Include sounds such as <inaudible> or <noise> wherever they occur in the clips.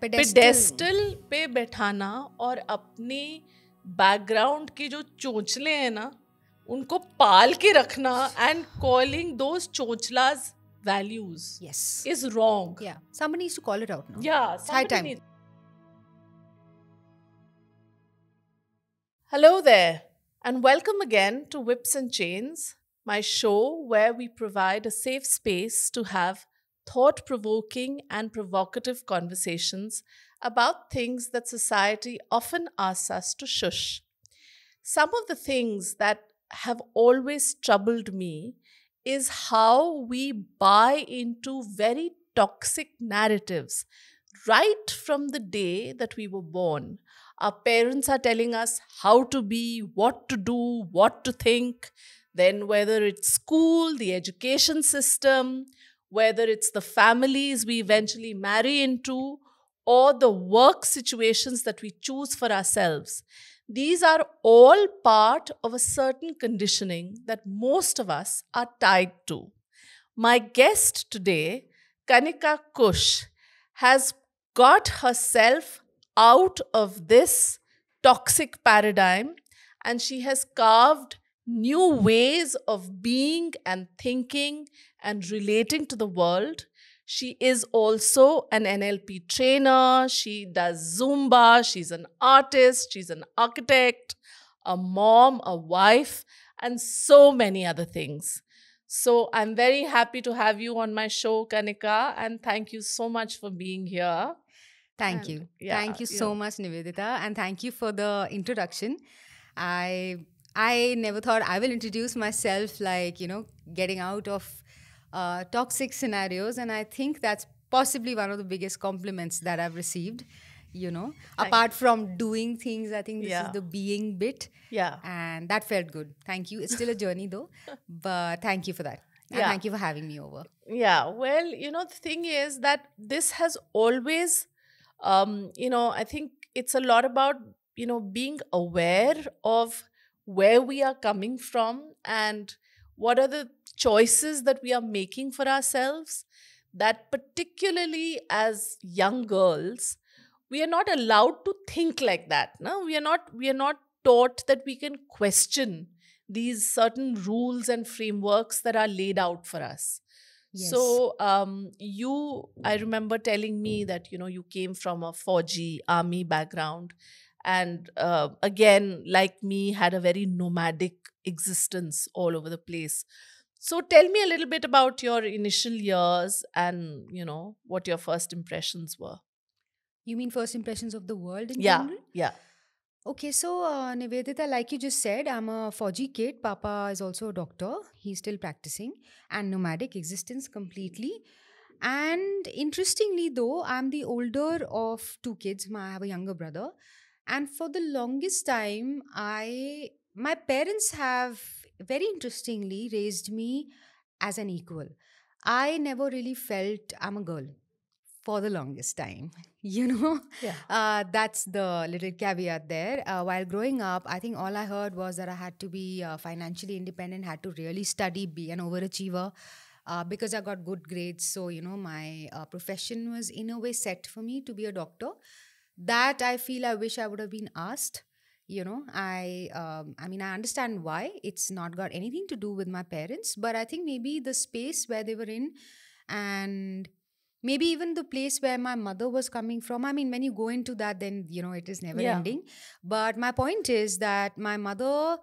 Pedestal पे बैठाना और अपनी बैकग्राउंड के जो चोचले हैं ना उनको पाल के रखना एंड कॉलिंग दोज चोचलाज वैल्यूज यस इज रॉन्ग या to call it out hello there and welcome again to whips and chains my show where we provide a safe space to have thought provoking and provocative conversations about things that society often asks us to shush. Some of the things that have always troubled me is how we buy into very toxic narratives right from the day that we were born. Our parents are telling us how to be, what to do, what to think. Then, whether it's school, the education system, whether it's the families we eventually marry into or the work situations that we choose for ourselves. These are all part of a certain conditioning that most of us are tied to. My guest today, Kanika Kush, has got herself out of this toxic paradigm and she has carved new ways of being and thinking and relating to the world. She is also an NLP trainer. She does Zumba. She's an artist. She's an architect, a mom, a wife, and so many other things. So I'm very happy to have you on my show, Kanika, and thank you so much for being here. Thank and, you. Yeah, thank you yeah. so much, Nivedita, and thank you for the introduction. I I never thought I will introduce myself like, you know, getting out of uh, toxic scenarios. And I think that's possibly one of the biggest compliments that I've received, you know, Thank apart from doing things. I think this yeah. is the being bit. Yeah. And that felt good. Thank you. It's still a journey though, <laughs> but thank you for that. And yeah. thank you for having me over. Yeah. Well, you know, the thing is that this has always, um, you know, I think it's a lot about, you know, being aware of where we are coming from and what are the choices that we are making for ourselves that particularly as young girls we are not allowed to think like that no we are not we are not taught that we can question these certain rules and frameworks that are laid out for us yes. so um, you i remember telling me that you know you came from a 4g army background and uh, again like me had a very nomadic existence all over the place so tell me a little bit about your initial years and you know what your first impressions were you mean first impressions of the world in yeah general? yeah Okay, so uh, Nivedita, like you just said, I'm a 4G kid. Papa is also a doctor. He's still practicing and nomadic existence completely. And interestingly, though, I'm the older of two kids. I have a younger brother and for the longest time i my parents have very interestingly raised me as an equal i never really felt i'm a girl for the longest time <laughs> you know yeah. uh, that's the little caveat there uh, while growing up i think all i heard was that i had to be uh, financially independent had to really study be an overachiever uh, because i got good grades so you know my uh, profession was in a way set for me to be a doctor that i feel i wish i would have been asked you know i um, i mean i understand why it's not got anything to do with my parents but i think maybe the space where they were in and maybe even the place where my mother was coming from i mean when you go into that then you know it is never yeah. ending but my point is that my mother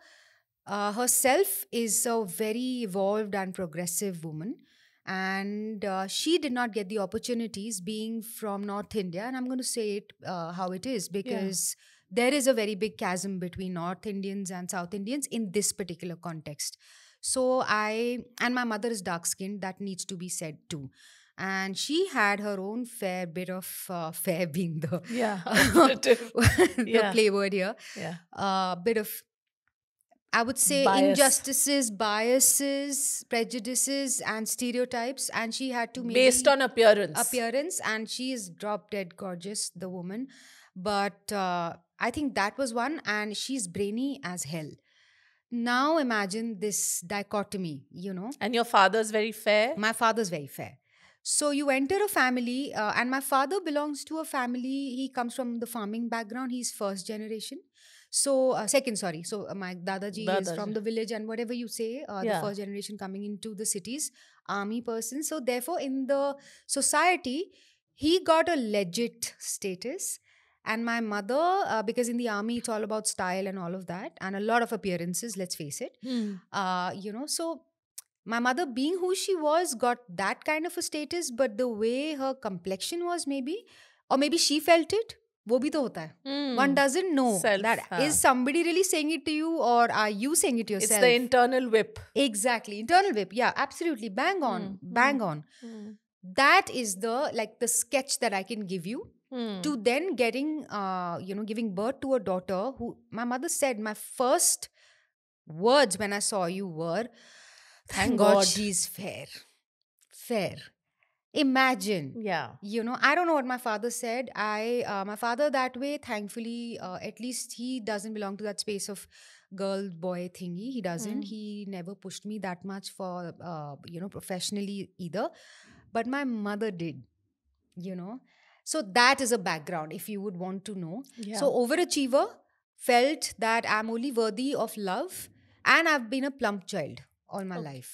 uh, herself is a very evolved and progressive woman and uh, she did not get the opportunities being from north india and i'm going to say it uh, how it is because yeah. there is a very big chasm between north indians and south indians in this particular context so i and my mother is dark skinned that needs to be said too and she had her own fair bit of uh, fair being the yeah <laughs> <laughs> <laughs> the yeah. play word here yeah uh, bit of I would say Bias. injustices, biases, prejudices, and stereotypes. And she had to based on appearance, appearance, and she is drop dead gorgeous, the woman. But uh, I think that was one, and she's brainy as hell. Now imagine this dichotomy, you know. And your father's very fair. My father's very fair. So you enter a family, uh, and my father belongs to a family. He comes from the farming background. He's first generation. So uh, second, sorry. So uh, my dadaji, dadaji, is from the village, and whatever you say, uh, yeah. the first generation coming into the cities, army person. So therefore, in the society, he got a legit status. And my mother, uh, because in the army it's all about style and all of that, and a lot of appearances. Let's face it, mm. you know. So my mother, being who she was, got that kind of a status. But the way her complexion was, maybe, or maybe she felt it वो भी तो होता है one doesn't know that is somebody really saying it to you or are you saying it yourself it's the internal whip exactly internal whip yeah absolutely bang on hmm, hmm, bang on hmm. that is the like the sketch that i can give you to then getting uh you know giving birth to a daughter who my mother said my first words when i saw you were thank, <laughs> god. god she's fair fair imagine yeah you know i don't know what my father said i uh, my father that way thankfully uh, at least he doesn't belong to that space of girl boy thingy he doesn't mm. he never pushed me that much for uh, you know professionally either but my mother did you know so that is a background if you would want to know yeah. so overachiever felt that i'm only worthy of love and i've been a plump child all my okay. life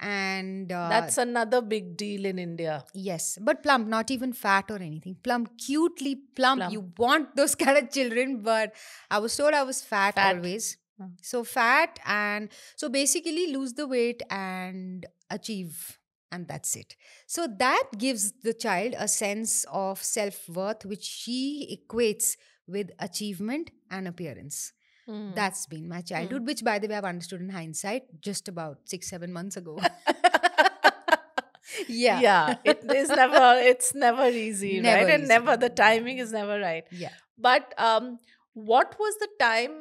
and uh, that's another big deal in india yes but plump not even fat or anything plump cutely plump. plump. you want those <laughs> kind of children but i was told i was fat, fat. always hmm. so fat and so basically lose the weight and achieve and that's it so that gives the child a sense of self worth which she equates with achievement and appearance Mm. That's been my mm. childhood, mm. which, by the way, I've understood in hindsight just about six, seven months ago. <laughs> yeah, yeah. It is never. It's never easy, <laughs> never right? Easy. And never the timing is never right. Yeah. But um, what was the time?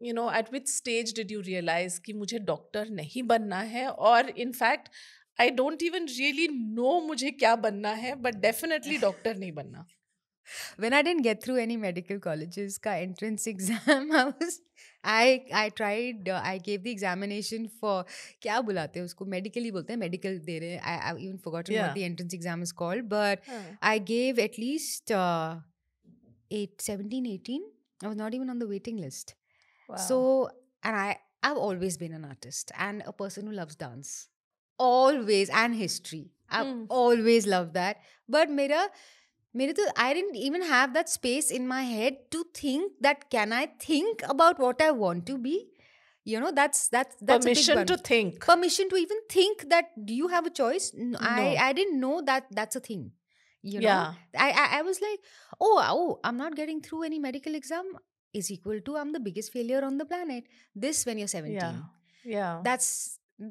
You know, at which stage did you realize कि doctor नहीं बनना in fact, I don't even really know I want to है, but definitely doctor नहीं बनना when I didn't get through any medical colleges ka entrance <laughs> exam, I was I I tried uh, I gave the examination for क्या बुलाते हैं उसको medical ही बोलते हैं medical दे रहे I I even forgotten yeah. what the entrance exam is called but I gave at least uh, 8 17 18 I was not even on the waiting list. Wow. So and I I've always been an artist and a person who loves dance. Always and history. I've hmm. always loved that. But मेरा मेरे तो I don't even have that space in my head to think that can I think about what I want to be you know that's that's that's permission to think permission to even think that do you have a choice i i didn't know that that's a thing you know yeah. I, I i was like oh oh i'm not getting through any medical exam is equal to i'm the biggest failure on the planet this when you're 17 yeah, yeah. that's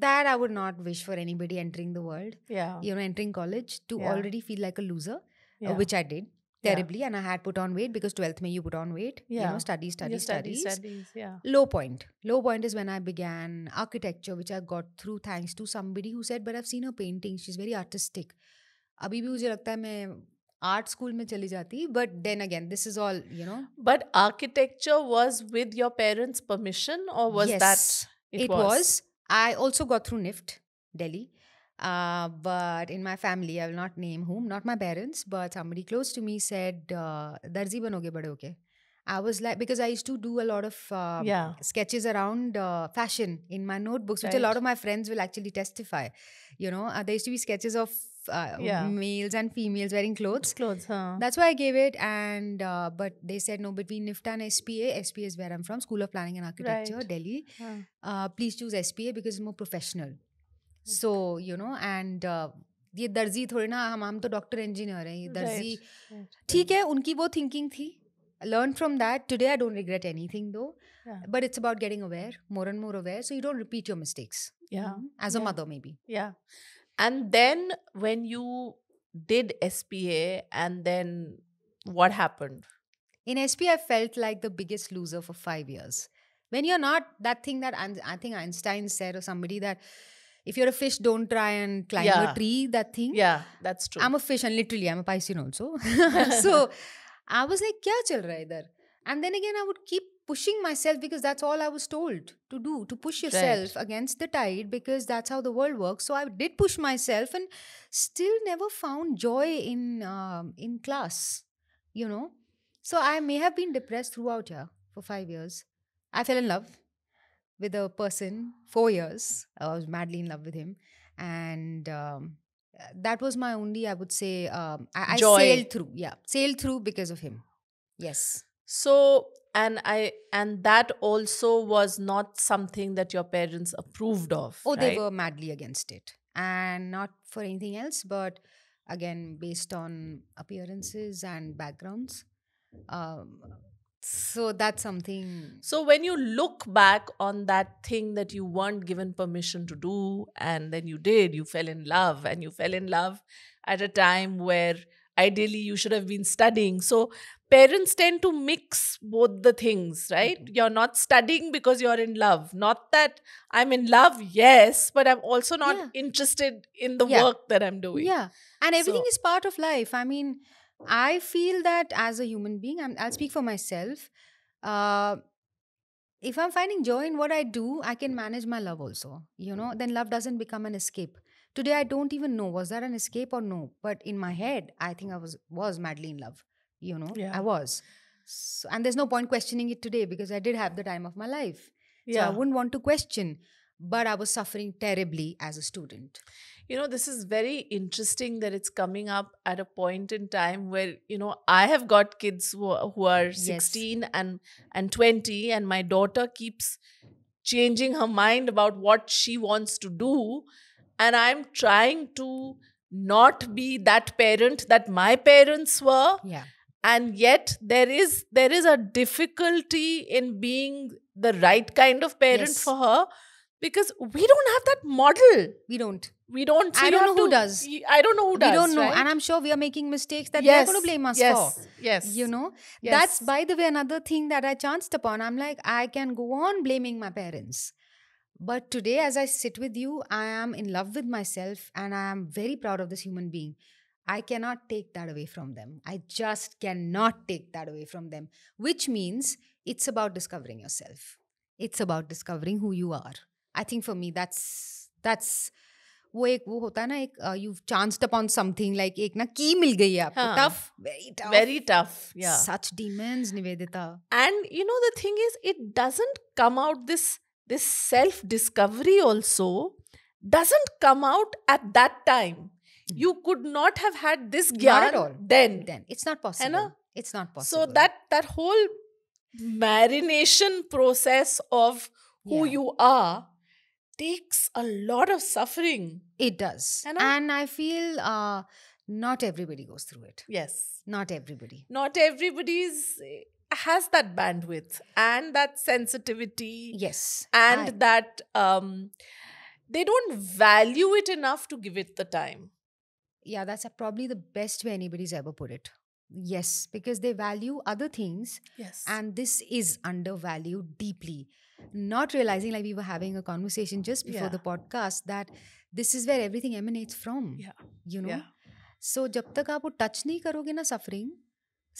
that i would not wish for anybody entering the world yeah you know entering college to yeah. already feel like a loser uh, yeah. which I did terribly yeah. and i had put on weight because 12th may you put on weight yeah. you know study study studies, studies, studies yeah low point low point is when i began architecture which i got through thanks to somebody who said but i've seen her painting she's very artistic अभी भी मुझे लगता है मैं main art school में चली जाती but then again this is all you know but architecture was with your parents permission और was that it was I also got through NIFT Delhi uh, but in my family, I will not name whom, not my parents, but somebody close to me said, Darzi banoge bade okay." I was like, because I used to do a lot of um, yeah. sketches around uh, fashion in my notebooks, right. which a lot of my friends will actually testify. You know, uh, there used to be sketches of uh, yeah. males and females wearing clothes. Clothes, huh? That's why I gave it. And uh, but they said no between NIFTA and SPA. SPA is where I'm from, School of Planning and Architecture, right. Delhi. Huh. Uh, please choose SPA because it's more professional so you know and uh, ये दर्जी थोड़े ना हम हम तो doctor engineer हैं ये दर्जी ठीक है उनकी वो थिंकिंग थी learn from that. Today, I don't regret anything though, but it's about getting aware, more and more aware, so you don't repeat your mistakes. Yeah. As a mother, maybe. Yeah. And then when you did SPA, and then what happened? In SPA, I felt like the biggest loser for five years. When you're not that thing that I think Einstein said or somebody that if you're a fish, don't try and climb yeah. a tree, that thing. Yeah, that's true. I'm a fish and literally I'm a Piscean also. <laughs> <laughs> so I was like, kya chal raha idhar? And then again, I would keep pushing myself because that's all I was told to do, to push yourself right. against the tide because that's how the world works. So I did push myself and still never found joy in, um, in class, you know. So I may have been depressed throughout here for five years. I fell in love with a person four years. I was madly in love with him, and um, uh, that was my only, I would say, um, I, I sailed through. Yeah, sailed through because of him. Yes. So and I and that also was not something that your parents approved of. Oh, right? they were madly against it, and not for anything else, but again based on appearances and backgrounds. Um, so that's something. So when you look back on that thing that you weren't given permission to do, and then you did, you fell in love, and you fell in love at a time where ideally you should have been studying. So parents tend to mix both the things, right? Mm-hmm. You're not studying because you're in love. Not that I'm in love, yes, but I'm also not yeah. interested in the yeah. work that I'm doing. Yeah. And everything so. is part of life. I mean, I feel that as a human being, i will speak for myself. Uh, if I'm finding joy in what I do, I can manage my love also. You know, then love doesn't become an escape. Today, I don't even know was that an escape or no. But in my head, I think I was was madly in love. You know, yeah. I was. So, and there's no point questioning it today because I did have the time of my life. Yeah. So I wouldn't want to question but I was suffering terribly as a student. You know, this is very interesting that it's coming up at a point in time where, you know, I have got kids who are, who are 16 yes. and, and 20, and my daughter keeps changing her mind about what she wants to do. And I'm trying to not be that parent that my parents were. Yeah and yet there is there is a difficulty in being the right kind of parent yes. for her because we don't have that model. We don't. We don't. So I don't know to, who does. I don't know who does. We don't know, right? and I'm sure we are making mistakes that yes. they're going to blame us yes. for. Yes. You know. Yes. That's by the way another thing that I chanced upon. I'm like, I can go on blaming my parents. But today, as I sit with you, I am in love with myself and I am very proud of this human being. I cannot take that away from them. I just cannot take that away from them, which means it's about discovering yourself. It's about discovering who you are. I think for me that's that's वो एक वो होता है ना एक you chanced upon something like एक ना की मिल गई है आपको tough very tough very tough या such demons Nivedita and you know the thing is it doesn't come out this this self discovery also doesn't come out at that time hmm. you could not have had this not at all. then then it's not possible it's not possible so that that whole marination process of who you are takes a lot of suffering. It does. And, and I feel uh, not everybody goes through it. Yes. Not everybody. Not everybody's eh, has that bandwidth and that sensitivity. Yes. And I, that um they don't value it enough to give it the time. Yeah, that's probably the best way anybody's ever put it. Yes, because they value other things. Yes. And this is undervalued deeply not realizing like we were having a conversation just before yeah. the podcast that this is where everything emanates from yeah. you know yeah. so जब तक आप वो touch नहीं करोगे ना suffering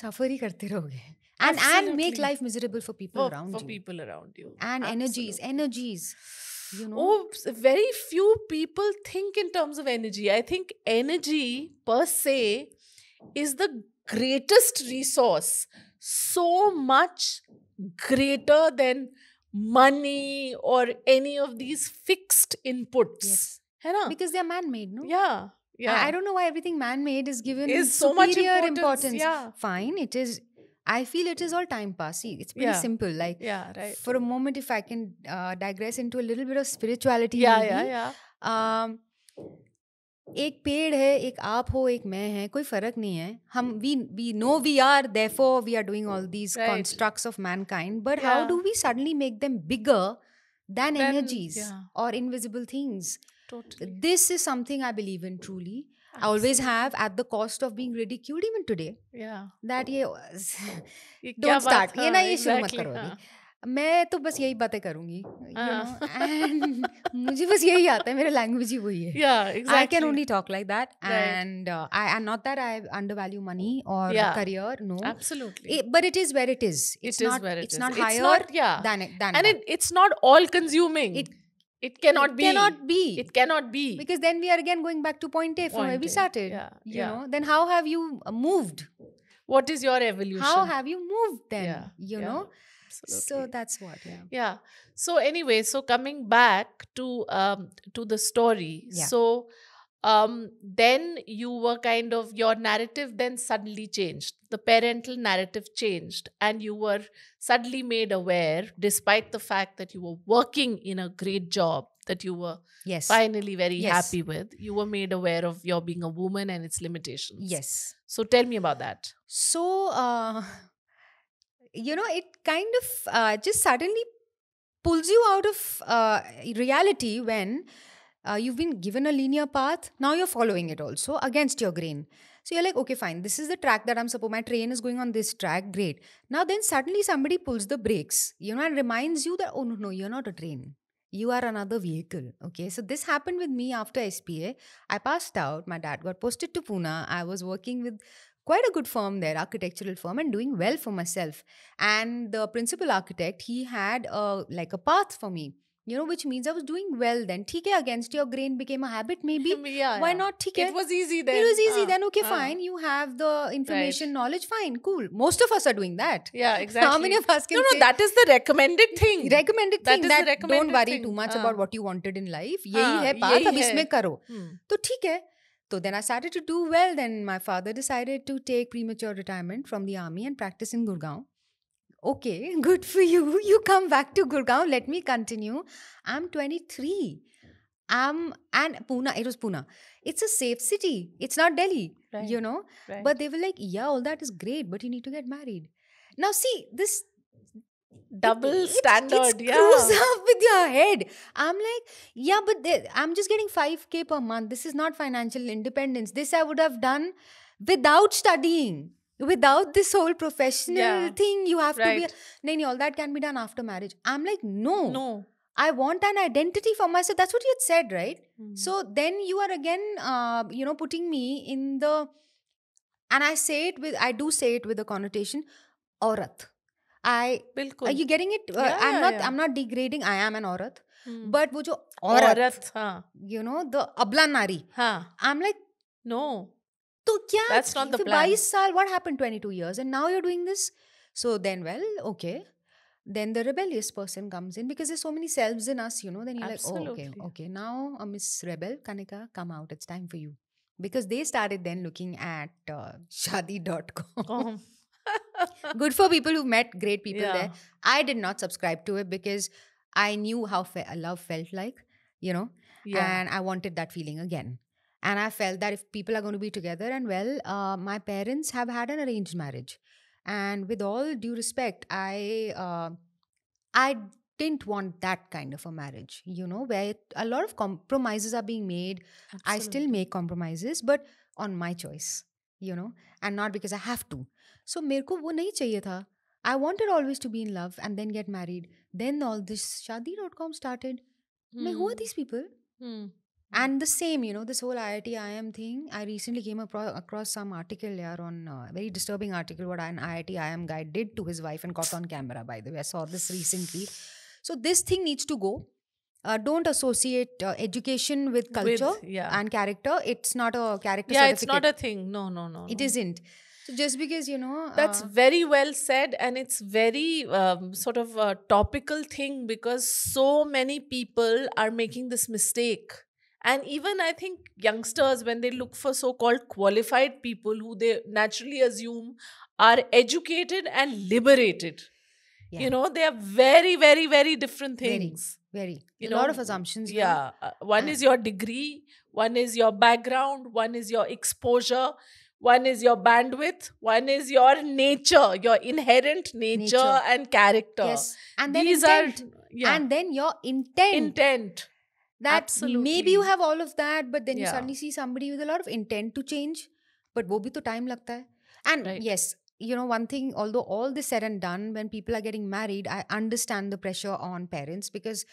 सफर करते रहोगे and Absolutely. and make life miserable for people for, around for you. people around you and Absolutely. energies energies you know oh very few people think in terms of energy i think energy per se is the greatest resource so much greater than money or any of these fixed inputs yes. because they're man-made no yeah yeah I, I don't know why everything man-made is given is so much importance, importance. Yeah. fine it is I feel it is all time passing. It's pretty yeah. simple. Like, yeah, right. For a moment, if I can uh, digress into a little bit of spirituality, yeah, maybe, yeah, yeah. Um, एक पेड़ है एक आप हो एक मैं है कोई फर्क नहीं है हम we we know we are defo we are doing all these constructs of mankind but how do we suddenly make them bigger than energies और invisible things this is something I believe in truly I always have at the cost of being ridiculed even today. Yeah. That <laughs> ye, ye don't start. Ye na ye exactly. mat karo. मैं तो बस यही बातें करूंगी मुझे बस यही आता है मेरा लैंग्वेज ही वही है I can only talk like that and I and not that I undervalue money और career no absolutely but it is where it is it's not higher than than and it's not all consuming it It cannot it be. It Cannot be. It cannot be. Because then we are again going back to point A from point where we started. Yeah, you yeah. know, then how have you moved? What is your evolution? How have you moved then? Yeah, you yeah. know. absolutely so that's what yeah yeah so anyway so coming back to um to the story yeah. so um then you were kind of your narrative then suddenly changed the parental narrative changed and you were suddenly made aware despite the fact that you were working in a great job that you were yes. finally very yes. happy with you were made aware of your being a woman and its limitations yes so tell me about that so uh you know, it kind of uh, just suddenly pulls you out of uh, reality when uh, you've been given a linear path. Now you're following it also against your grain. So you're like, okay, fine. This is the track that I'm supposed. My train is going on this track. Great. Now then, suddenly somebody pulls the brakes, you know, and reminds you that oh no, no, you're not a train. You are another vehicle. Okay. So this happened with me after SPA. I passed out. My dad got posted to Pune. I was working with quite a good firm there, architectural firm, and doing well for myself. And the principal architect, he had a, uh, like a path for me. You know, which means I was doing well then. Okay, against your grain became a habit maybe. <laughs> yeah, Why yeah. not? Okay, It was easy then. It was easy uh, then. Okay, uh, fine. You have the information, right. knowledge. Fine, cool. Most of us are doing that. Yeah, exactly. <laughs> How many of us can No, no, say, that is the recommended thing. Recommended thing. that the recommended don't worry thing. too much uh, about what you wanted in life. यही uh, है path. अब इसमें करो. तो ठीक है. So then I started to do well. Then my father decided to take premature retirement from the army and practice in Gurgaon. Okay, <laughs> good for you. You come back to Gurgaon. Let me continue. I'm 23. I'm um, and Pune. It was Pune. It's a safe city. It's not Delhi. Right. You know. Right. But they were like, yeah, all that is great, but you need to get married. Now see this double it's, standard it yeah screws <laughs> up with your head i'm like yeah but they, i'm just getting 5k per month this is not financial independence this i would have done without studying without this whole professional yeah. thing you have right. to be Nani, all that can be done after marriage i'm like no no I want an identity for myself. That's what you had said, right? Mm. So then you are again, uh, you know, putting me in the, and I say it with, I do say it with a connotation, aurat. I बिल्कुल you getting it I am not I am not degrading I am an औरत but hmm. वो जो औरत you know the अबला नारी आई am like no तो क्या बाईस साल what happen twenty two years and now you're doing this so then well okay then the rebellious person comes in because there's so many selves in us, you know. Then you're Absolutely. like, oh, okay, okay, now a Miss Rebel Kanika, come out. It's time for you. Because they started then looking at uh, <laughs> shadi.com good for people who met great <laughs> people yeah. there. I did not subscribe to it because I knew how fe- uh, love felt like, you know, yeah. and I wanted that feeling again. And I felt that if people are going to be together, and well, uh, my parents have had an arranged marriage, and with all due respect, I uh, I didn't want that kind of a marriage, you know, where a lot of compromises are being made. Absolutely. I still make compromises, but on my choice, you know, and not because I have to. So मेरे को वो नहीं चाहिए था I wanted always to be in love and then get married then all this Shaadi dot com started मैं हुआ this hmm. People hmm. hmm. And the same, you know, this whole IIT IM thing. I recently came across some article here on a uh, very disturbing article what an IIT IM guy did to his wife and caught on camera, by the way. I saw this recently. So this thing needs to go. Uh, don't associate uh, education with culture and character. It's not a character. Yeah, it's not a thing. No, no, no. It not just because you know that's uh, very well said, and it's very um, sort of a topical thing because so many people are making this mistake. And even I think youngsters, when they look for so called qualified people who they naturally assume are educated and liberated, yeah. you know, they are very, very, very different things. Very very you a know, lot of assumptions yeah uh, one uh. is your degree one is your background one is your exposure one is your bandwidth one is your nature your inherent nature, nature. and character yes and then These intent. Are, yeah. and then your intent intent that Absolutely. maybe you have all of that but then yeah. you suddenly see somebody with a lot of intent to change but wo bhi to time lagta hai and right. yes you know one thing although all this said and done when people are getting married i understand the pressure on parents because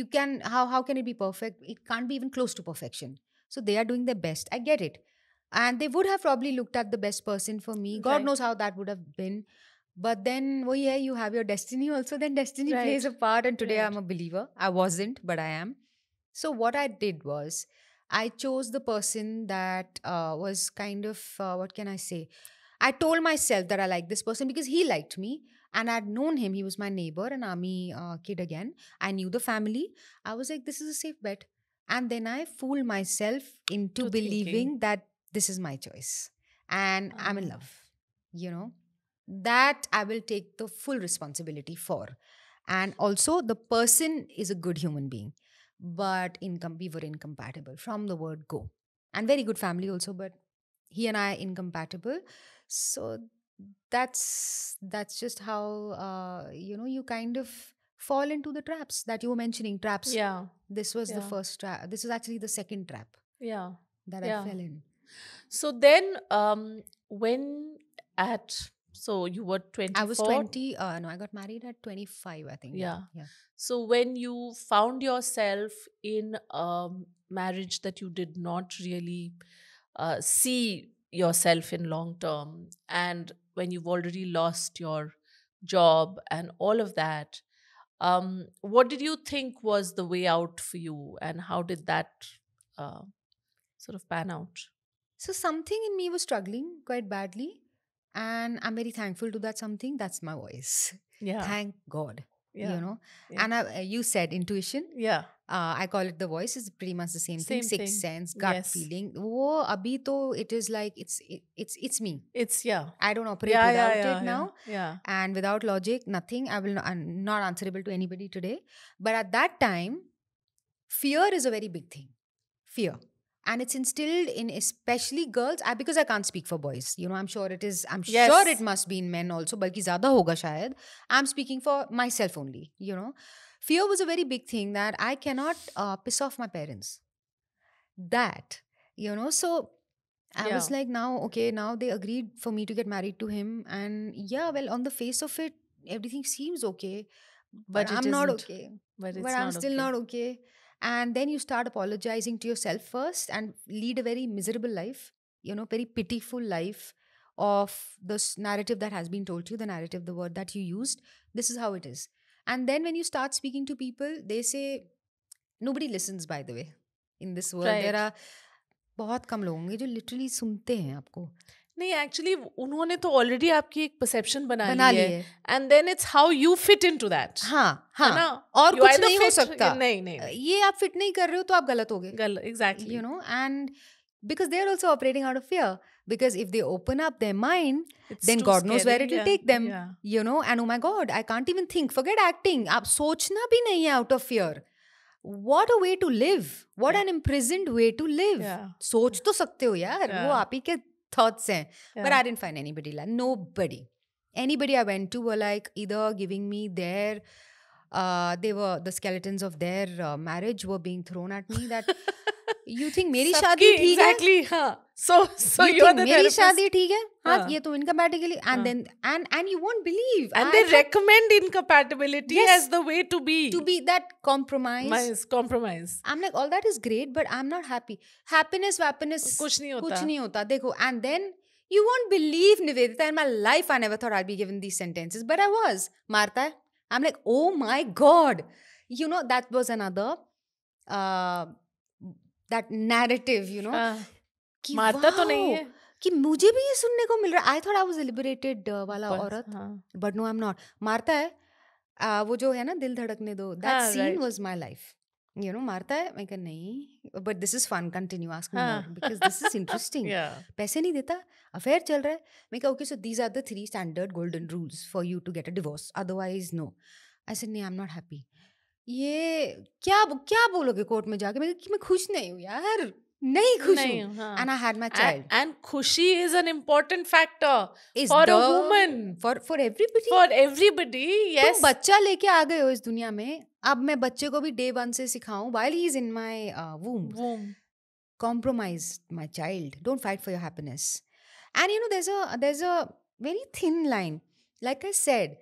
you can how how can it be perfect it can't be even close to perfection so they are doing their best i get it and they would have probably looked at the best person for me god knows how that would have been but then oh yeah you have your destiny also then destiny <laughs> plays a part and today i'm a believer i wasn't but i am so what i did was i chose the person that uh, was kind of uh, what can i say i told myself that i like this person because he liked me and i'd known him he was my neighbor an army uh, kid again i knew the family i was like this is a safe bet and then i fooled myself into believing that this is my choice and I'm in oh. love, you know, that I will take the full responsibility for. And also, the person is a good human being, but income we were incompatible from the word go, and very good family also, but he and I incompatible. So that's that's just how uh, you know you kind of fall into the traps that you were mentioning traps yeah this was yeah. the first trap this was actually the second trap yeah that yeah. i fell in so then, um, when at so you were twenty, i was 20 uh, no i got married at 25 i think yeah. yeah so when you found yourself in a um, marriage that you did not really uh, see yourself in long term and when you've already lost your job and all of that um, what did you think was the way out for you and how did that uh, sort of pan out so something in me was struggling quite badly. And I'm very thankful to that something. That's my voice. <laughs> Yeah. Thank God. Yeah. You know, yeah. and I, uh, you said intuition. Yeah. Uh, I call it the voice. It's pretty much the same, same thing. Sixth sense, gut yes. feeling. Oh, abhi to it is like it's it, it's it's me. It's yeah. I don't operate yeah, without yeah, it now. Yeah. And without logic, nothing. I will not, I'm not answerable to anybody today. But at that time, fear is a very big thing. Fear and it's instilled in especially girls I, because i can't speak for boys you know i'm sure it is i'm yes. sure it must be in men also balki zyada hoga shayad i'm speaking for myself only you know fear was a very big thing that i cannot uh, piss off my parents that you know so i yeah. was like now okay now they agreed for me to get married to him and yeah well on the face of it everything seems okay but, but i'm not okay but, but i'm not still okay. not okay and then you start apologizing to yourself first and lead a very miserable life you know very pitiful life of this narrative that has been told to you the narrative the word that you used this is how it is and then when you start speaking to people they say nobody listens by the way in this world right. there are बहुत कम लोग होंगे जो literally सुनते हैं आपको नहीं actually उन्होंने तो ऑलरेडी आपकी एक परसेप्शन बना, बना ली है and then it's how you fit into that हां हां और कुछ नहीं हो सकता नहीं नहीं ये आप फिट नहीं कर रहे हो तो आप गलत हो गए गलत exactly you know and because they are also operating out of fear because if they open up their mind then God knows where it will take them you know and oh my God I can't even think forget acting आप सोचना भी नहीं है out of fear what a way to live what an impressive way to live सोच तो सकते हो यार yeah. वो आप ही के thoughts yeah. but i didn't find anybody like nobody anybody i went to were like either giving me their uh, they were the skeletons of their uh, marriage were being thrown at me that you think मेरी शादी ठीक exactly, है हाँ सो so you are मेरी शादी ठीक है हाँ, हाँ ये तो incompatibly and then and and you won't believe and they recommend incompatibility as the way to be to be that compromise compromise I am like all that is great but I am not happy happiness वैप्पीनेस कुछ नहीं होता कुछ नहीं होता देखो and then You won't believe Nivedita. In my life, I never thought I'd be given these sentences, but I was. Martha, I'm like, oh my God. You know, that was another uh, that narrative you know मारता तो नहीं है कि मुझे भी ये सुनने को मिल रहा है I thought I was liberated वाला औरत but no I am not मारता है आ, वो जो है ना Dil Dhadakne Do that scene was my life you know मारता है मैं कहा नहीं but this is fun continue ask me because this is interesting पैसे नहीं देता अफेयर चल रहा है मैं कहा okay so these are the three standard golden rules for you to get a divorce otherwise no I said नहीं I am not happy ये क्या क्या बोलोगे कोर्ट में जाके मैं मैं खुश नहीं हूँ यार नहीं खुश हूँ and I had my child and खुशी is an important factor for a woman for for everybody for everybody yes बच्चा लेके आ गए हो इस दुनिया में अब मैं बच्चे को भी डे वन से सिखाऊं while he is in my womb womb compromise my child don't fight for your happiness and you know there's a there's a very thin line like i said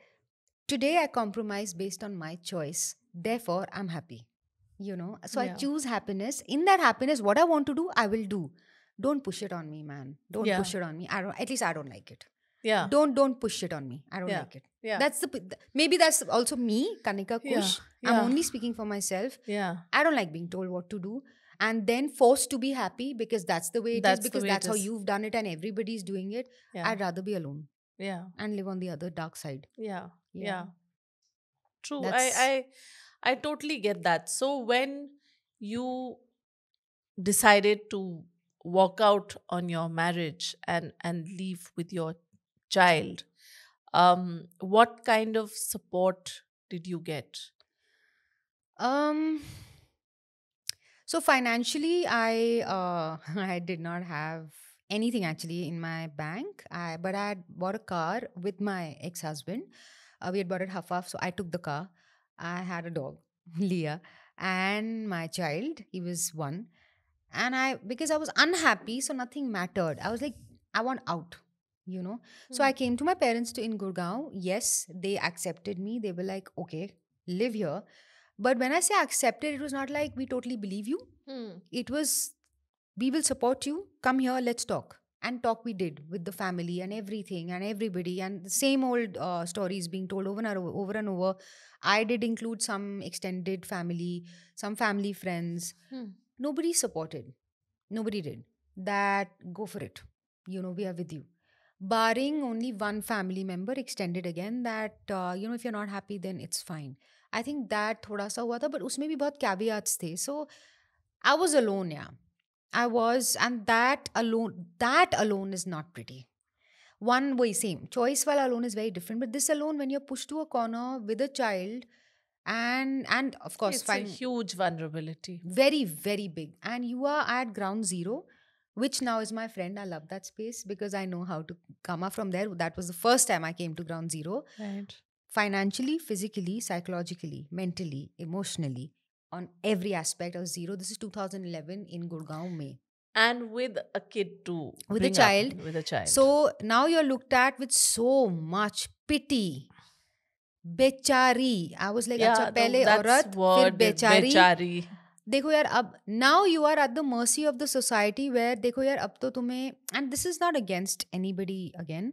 today i compromise based on my choice therefore i'm happy you know so yeah. i choose happiness in that happiness what i want to do i will do don't push it on me man don't yeah. push it on me i don't at least i don't like it yeah don't don't push it on me i don't yeah. like it yeah that's the maybe that's also me kanika kush i'm only speaking for myself yeah i don't like being told what to do and then forced to be happy because that's the way it that's is because that's how is. you've done it and everybody's doing it Yeah. i'd rather be alone yeah and live on the other dark side yeah, yeah. True. I, I I totally get that. So when you decided to walk out on your marriage and and leave with your child, um, what kind of support did you get? Um. So financially, I uh, <laughs> I did not have anything actually in my bank. I but I bought a car with my ex husband. Uh, we had bought it half off, so I took the car. I had a dog, <laughs> Leah, and my child. He was one, and I because I was unhappy, so nothing mattered. I was like, I want out, you know. Mm-hmm. So hmm. I came to my parents to in Gurgaon. Yes, they accepted me. They were like, okay, live here. But when I say accepted, it was not like we totally believe you. Mm. It was, we will support you. Come here, let's talk and talk we did with the family and everything and everybody and the same old uh, stories being told over and over, over and over i did include some extended family some family friends hmm. nobody supported nobody did that go for it you know we are with you barring only one family member extended again that uh, you know if you're not happy then it's fine i think that thoda sa hua tha but usme bhi bahut caveats the so i was alone yeah I was, and that alone, that alone is not pretty. One way, same. Choice while alone is very different, but this alone, when you're pushed to a corner with a child, and and of course, it's find, a huge vulnerability, very very big, and you are at ground zero, which now is my friend. I love that space because I know how to come up from there. That was the first time I came to ground zero, right? Financially, physically, psychologically, mentally, emotionally, on every aspect. I was zero. This is 2011 in Gurgaon, May. And with a kid too. With a child. Up, with a child. So now you're looked at with so much pity. Bechari. I was like, yeah, pehle aurat, word, bechari. bechari. देखो यार अब now you are at the mercy of the society where देखो यार अब तो तुम्हें and this is not against anybody again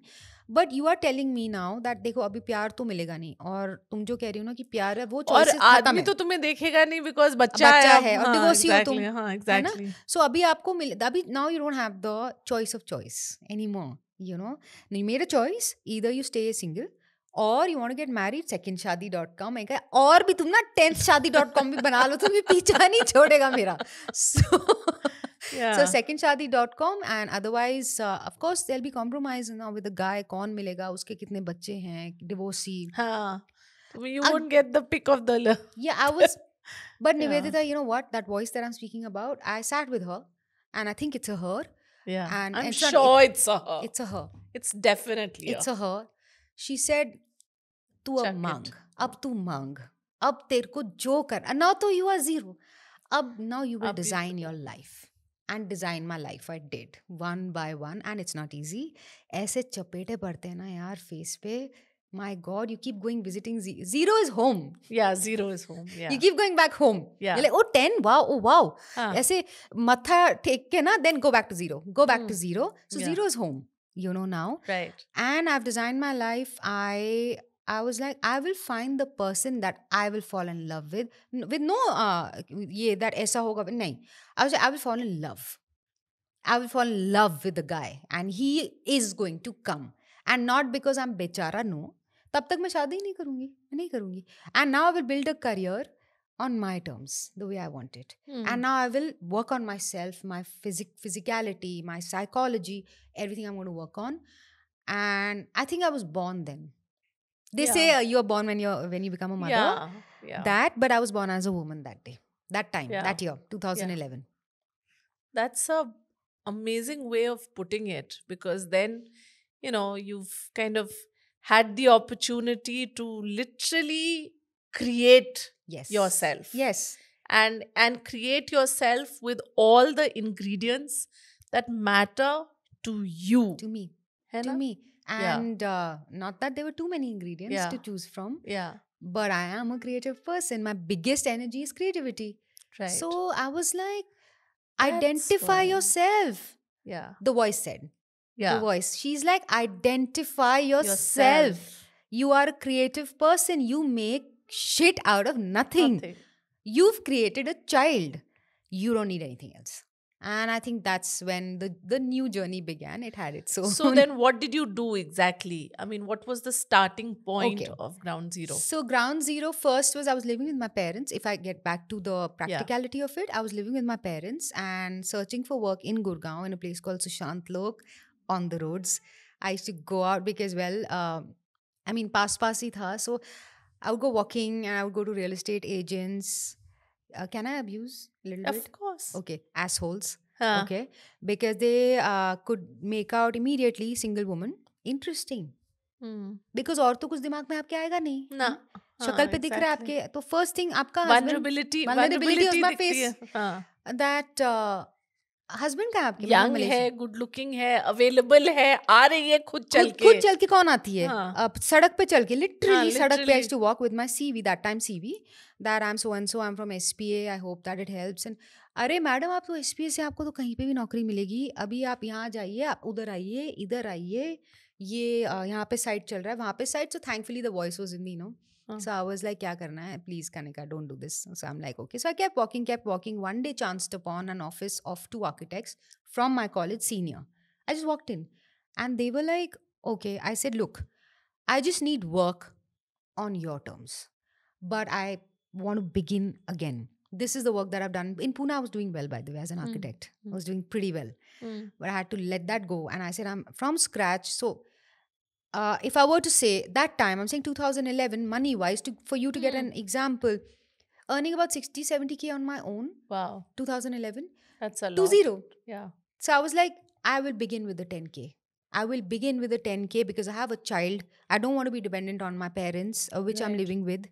but you are telling me now that देखो अभी प्यार तो मिलेगा नहीं और तुम जो कह रही हो ना कि प्यार है वो और आदमी तो तुम्हें देखेगा नहीं बिकॉज बच्चा, बच्चा है, है हाँ, और exactly, ही हो तुम हाँ, है ना सो so, अभी आपको मिले अभी now you don't have the choice of choice any more you know नहीं मेरा चॉइस इधर यू स्टे सिंगल और you want get married second Shaadi dot com मैं कहा और भी तुम ना टेंथ शादी डॉट कॉम भी बना लो तुम्हें पीछा नहीं छोड़ेगा मेरा so <laughs> so, so second Shaadi dot com and otherwise course there be compromise ना विद गाय कौन मिलेगा उसके कितने बच्चे हैं hain divorcee ha you the won't get the pick of the love yeah i was but yeah. nivedita you know what that voice that i'm speaking about i sat with her and i think it's a her yeah and i'm and sure it, it's a her it's a her it's definitely it's a her, she said Tu तू mang. Ab tu mang. Ab terko तेरे को जो कर now तो you are zero अब now you will design your life. And design my life. I did one by one, and it's not easy. ऐसे चपेटे पड़ते हैं ना यार फेस पे my god you keep going visiting zero is home yeah zero is home yeah you keep going back home yeah like oh wow oh wow huh. aise matha take ke then go back to zero go back to hmm. zero so zero is home you know now right and i've designed my life i I was like, I will find the person that I will fall in love with. With no, uh, yeah, that aisa hoga. Nahin. I was like, I will fall in love. I will fall in love with the guy. And he is going to come. And not because I'm bechara, no. तब तक मैं शादी नहीं करूंगी मैं नहीं करूंगी and now I will build a career on my terms the way i want it hmm. and now i will work on myself my physic physicality my psychology everything i'm going to work on and i think i was born then they yeah. say uh, you are born when you're when you become a mother yeah. yeah. that but i was born as a woman that day that time yeah. that year 2011 that's a amazing way of putting it because then you know you've kind of had the opportunity to literally create yes. yourself yes and and create yourself with all the ingredients that matter to you to me Hena? to me and yeah. uh, not that there were too many ingredients yeah. to choose from yeah but i am a creative person my biggest energy is creativity right so i was like That's identify funny. yourself yeah the voice said yeah the voice she's like identify yourself, yourself. you are a creative person you make shit out of nothing. nothing. you've created a child you don't need anything else and i think that's when the the new journey began it had its own so then what did you do exactly i mean what was the starting point okay. of ground zero so ground zero first was i was living with my parents if i get back to the practicality yeah. of it i was living with my parents and searching for work in gurgaon in a place called sushant lok on the roads i used to go out because well uh, i mean pass pass tha so i would go walking and i would go to real estate agents uh, can I abuse a little of bit? Of course. Okay, assholes. Huh. Okay, because they uh, could make out immediately single woman. Interesting. Because और तो कुछ दिमाग में आपके आएगा नहीं ना शक्ल पे दिख रहा है आपके तो फर्स्ट थिंग आपका दैट हस्बैंड का आपके यंग है गुड लुकिंग है अवेलेबल है आ रही है खुद चल खुद, के खुद चल के कौन आती है हाँ. अब सड़क पे चल के लिटरली हाँ, सड़क पे to walk with my CV that time CV that I am so and so I am from SPA I hope that it helps and अरे मैडम आप तो एस से आपको तो कहीं पे भी नौकरी मिलेगी अभी आप यहाँ जाइए आप उधर आइए इधर आइए ये यहाँ पे साइट चल रहा है वहाँ पे site so thankfully the voice was in me no So I was like, kya karna hai? Please, Kanika, don't do this. So I'm like, okay. So I kept walking, kept walking. One day chanced upon an office of two architects from my college senior. I just walked in and they were like, okay. I said, look, I just need work on your terms. But I want to begin again. This is the work that I've done. In Pune, I was doing well, by the way, as an hmm. architect. I hmm. was doing pretty well. Hmm. But I had to let that go. And I said, I'm from scratch. So uh, if I were to say that time, I'm saying 2011, money wise, to, for you to get hmm. an example, earning about 60, 70K on my own. Wow. 2011. That's a lot. To zero. Yeah. So I was like, I will begin with the 10K. I will begin with the 10K because I have a child. I don't want to be dependent on my parents, uh, which right. I'm living with.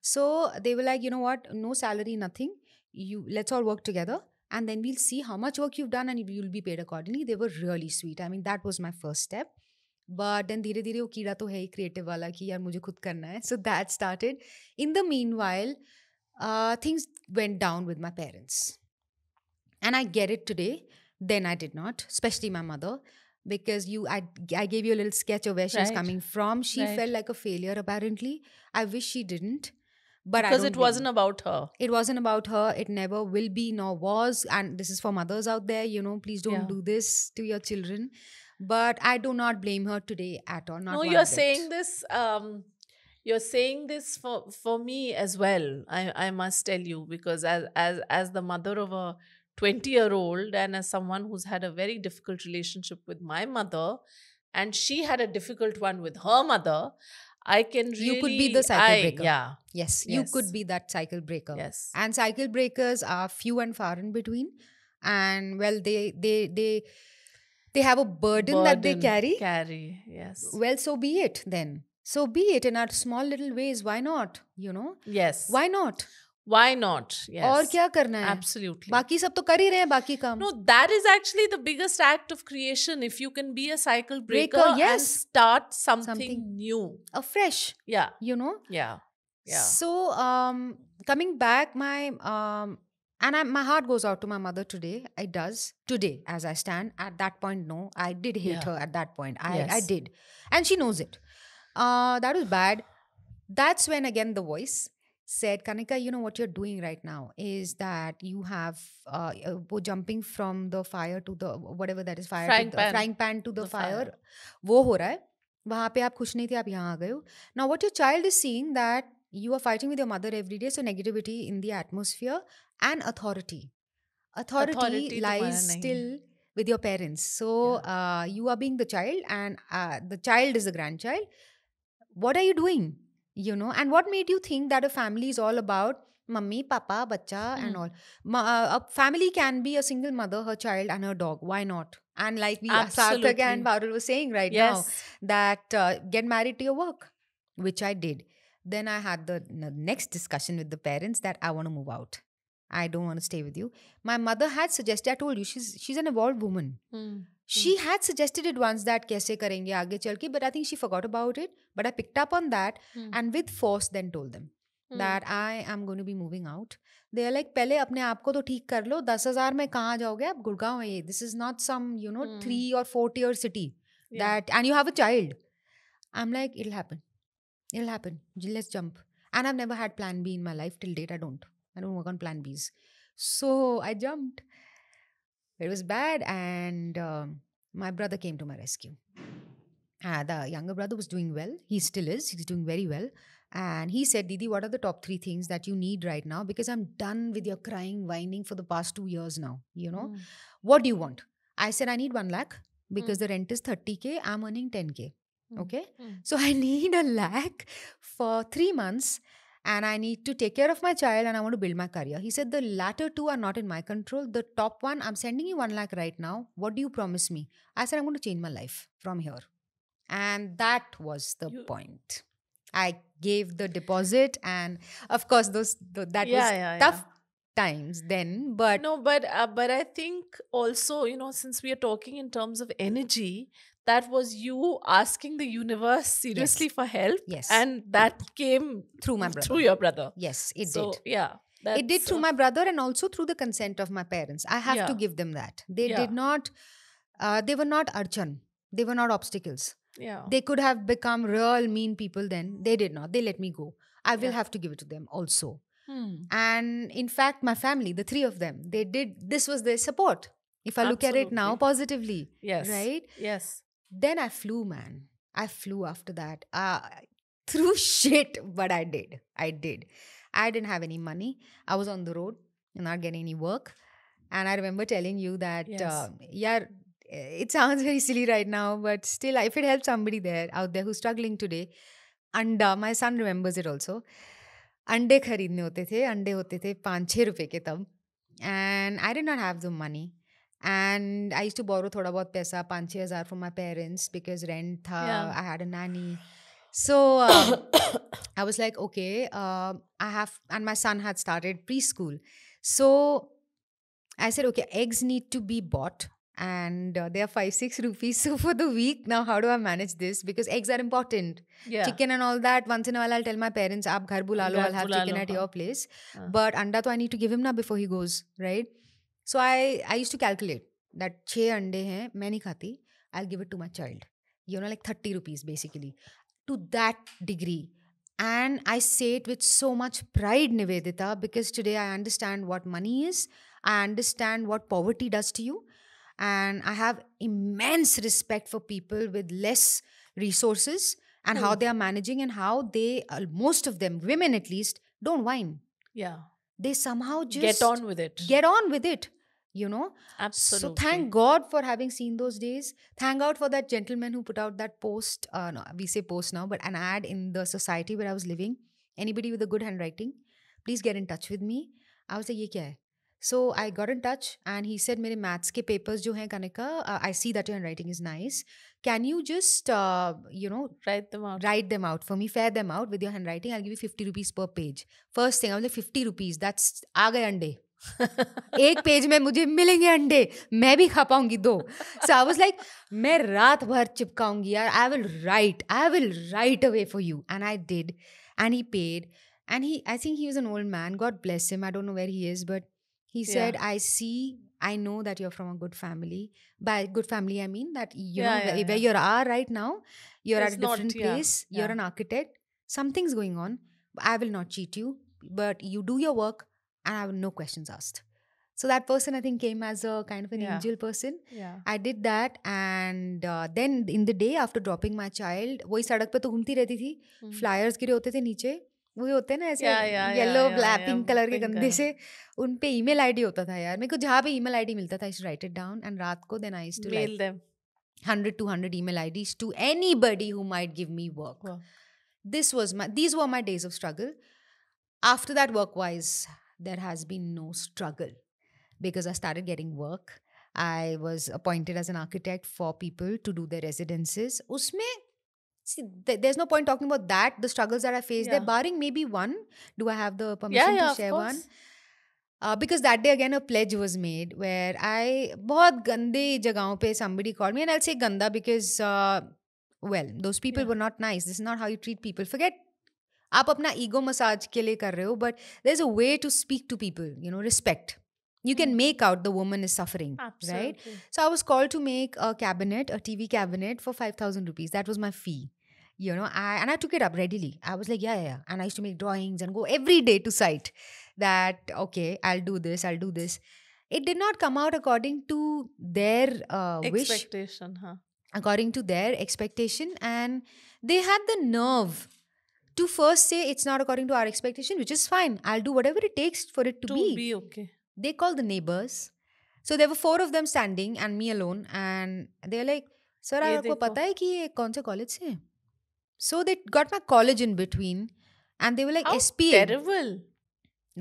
So they were like, you know what? No salary, nothing. You Let's all work together. And then we'll see how much work you've done and you'll be paid accordingly. They were really sweet. I mean, that was my first step. But then, धीरे धीरे वो कीड़ा तो है ही creative वाला कि यार मुझे खुद करना है so that started in the meanwhile things went down with my and i get it today then i did not especially my mother because you i, I gave you a little sketch of where she's right. coming from she felt like a failure apparently i wish she didn't but because it wasn't about her it wasn't about her it never will be nor was and this is for mothers out there you know please don't do this to your children but I do not blame her today at all. no, you're saying this. Um, you're saying this for for me as well. I I must tell you because as as as the mother of a 20 year old and as someone who's had a very difficult relationship with my mother and she had a difficult one with her mother I can really, You could be the cycle I, breaker. Yeah. Yes, yes, You could be that cycle breaker. Yes. And cycle breakers are few and far in between. And well, they they they they have a burden, that they carry carry yes well so be it then so be it in our small little ways why not you know yes why not why not yes. और क्या करना है absolutely बाकी सब तो कर ही रहे हैं बाकी no that is actually the biggest act of creation if you can be a cycle breaker, yes. and start something, new a fresh yeah you know yeah yeah so um coming back my um and I, my heart goes out to my mother today. It does. Today, as I stand at that point, no, I did hate yeah. her at that point. I, yes. I did. And she knows it. Uh, that was bad. That's when, again, the voice said, Kanika, you know what you're doing right now is that you have uh, uh jumping from the fire to the whatever that is fire frying, to the, pan. frying pan to the, the fire. fire. वो हो रहा है वहां पे आप खुश नहीं आप यहाँ आ गए हो you are fighting with your mother every day so negativity in the atmosphere and authority authority, authority lies still with your parents so yeah. uh, you are being the child and uh, the child is the grandchild what are you doing you know and what made you think that a family is all about mummy papa bacha mm. and hmm. all Ma uh, a family can be a single mother her child and her dog why not and like we uh, Sarthak and Varul were saying right yes. now that uh, get married to your work which i did then I had the next discussion with the parents that I want to move out. I don't want to stay with you. My mother had suggested, I told you, she's she's an evolved woman. Mm. She mm. had suggested it once that kaise karenge aage chal but I think she forgot about it. But I picked up on that mm. and with force then told them hmm. that I am going to be moving out. They are like, पहले अपने आप को तो ठीक कर लो दस हजार में कहाँ जाओगे आप गुड़गांव है ये this is not 3 or no three city four tier city that and you have a child I am like it happen It'll happen. Let's jump. And I've never had plan B in my life till date. I don't. I don't work on plan Bs. So I jumped. It was bad. And um, my brother came to my rescue. Uh, the younger brother was doing well. He still is. He's doing very well. And he said, Didi, what are the top three things that you need right now? Because I'm done with your crying, whining for the past two years now. You know, mm. what do you want? I said, I need one lakh hmm. because mm. the rent is 30K. I'm earning 10K. Mm. Okay. Mm. So I <laughs> need a lakh for three months and I need to take care of my child and I want to build my career. He said, The latter two are not in my control. The top one, I'm sending you one lakh right now. What do you promise me? I said, I'm going to change my life from here. And that was the you- point. I gave the deposit, and of course, those th- that yeah, was yeah, tough yeah. times then. But no, but uh, but I think also you know since we are talking in terms of energy, that was you asking the universe seriously yes. for help. Yes. And that came through my brother. Through your brother. Yes, it so, did. Yeah. it did through uh, my brother and also through the consent of my parents. I have yeah. to give them that. They yeah. did not, uh, they were not Archan. They were not obstacles. Yeah. They could have become real mean people then. They did not. They let me go. I will yeah. have to give it to them also. Hmm. And in fact, my family, the three of them, they did, this was their support. If I Absolutely. look at it now positively. Yes. Right? Yes. Then I flew, man. I flew after that. Uh, <laughs> through shit, but I did. I did. I didn't have any money. I was on the road, not getting any work. And I remember telling you that, yes. uh, yeah, eh, it sounds <laughs> very silly right now, but still, if it helps somebody there out there who's struggling today, and uh, my son remembers it also. अंडे खरीदने होते थे अंडे होते थे पाँच छः रुपए के तब and I did not have the money and I used to borrow thoda bahut paisa, 5 6000 from my parents because rent tha, I had a nanny. So um, I was like, okay, um, I have, and my son had started preschool. So I said, okay, eggs need to be bought and uh, they are five, six rupees. <laughs> for the week, now how do I manage this? Because eggs are important. Chicken and all that. Once in a while, I'll tell my parents, "Ab ghar bulalo, I'll have chicken at your place. But anda to I need to give him now before he goes, right? So I I use to calculate that छः अंडे हैं मैं नहीं खाती I give it to my child you know like thirty rupees basically to that degree And I say it with so much pride, Nivedita, because today I understand what money is. I understand what poverty does to you. And I have immense respect for people with less resources and how hmm. they are managing and how they, uh, most of them, women at least, don't whine. Yeah. They somehow just get on with it. Get on with it you know absolutely so thank god for having seen those days thank god for that gentleman who put out that post uh, no, we say post now but an ad in the society where i was living anybody with a good handwriting please get in touch with me i was like ye kya hai so I got in touch and he said, मेरे maths के papers जो हैं Kanika, uh, I see that your handwriting is nice. Can you just, uh, you know, write them out, write them out for me, fair them out with your handwriting. I'll give you 50 rupees per page. First thing, I was like, 50 rupees, that's आ गए अंडे एक page में मुझे मिलेंगे अंडे मैं भी खा पाऊंगी दो सो आई वाज लाइक मैं रात भर चिपकाऊंगी यार I will write I will write away for you and and he i think he was an old man god bless him i don't know where he is but he said i see i know that you're from a good family by good family i mean that you know where, you are right now you're at a different place you're an architect something's going on i will not cheat you but you do your work and I have no questions asked. So that person, I think, came as a kind of an yeah. angel person. Yeah. I did that, and uh, then in the day after dropping my child, वही सड़क पे तो घूमती रहती थी flyers गिरे होते थे नीचे वो होते हैं ना ऐसे येलो ब्लैक पिंक कलर के गंदे से उन पे email id होता था यार मेरे को जहाँ पे email id मिलता था to write it down and रात को then I used to mail them 200 email IDs to anybody who might give me work. Wow. This was my these were my days of struggle. After that work wise there has been no struggle because I started getting work. I was appointed as an architect for people to do their residences. Usme, see, th- there's no point talking about that. The struggles that I faced yeah. there, barring maybe one. Do I have the permission yeah, yeah, to share one? Uh, because that day again a pledge was made where I बहुत गंदे जगहों पे somebody called me and I'll say ganda because uh, well those people were not nice. This is not how you treat people. Forget आप अपना ego massage के लिए कर रहे हो but there is a way to speak to people you know respect you can hmm. make out the woman is suffering right so i was called to make a cabinet a tv cabinet for 5000 rupees that was my fee you know I, and i took it up readily i was like yeah, yeah and i used to make drawings and go every day to site that okay i'll do this i'll do this it did not come out according to their uh, expectation wish, according to their expectation and they had the nerve to first say it's not according to our expectation, which is fine. I'll do whatever it takes for it to, to be. be okay. They call the neighbors. So there were four of them standing and me alone, and they're like, "Sir, आपको पता है कि ये कौन से college से?" So they got my college in between, and they were like, How "SPA." Terrible.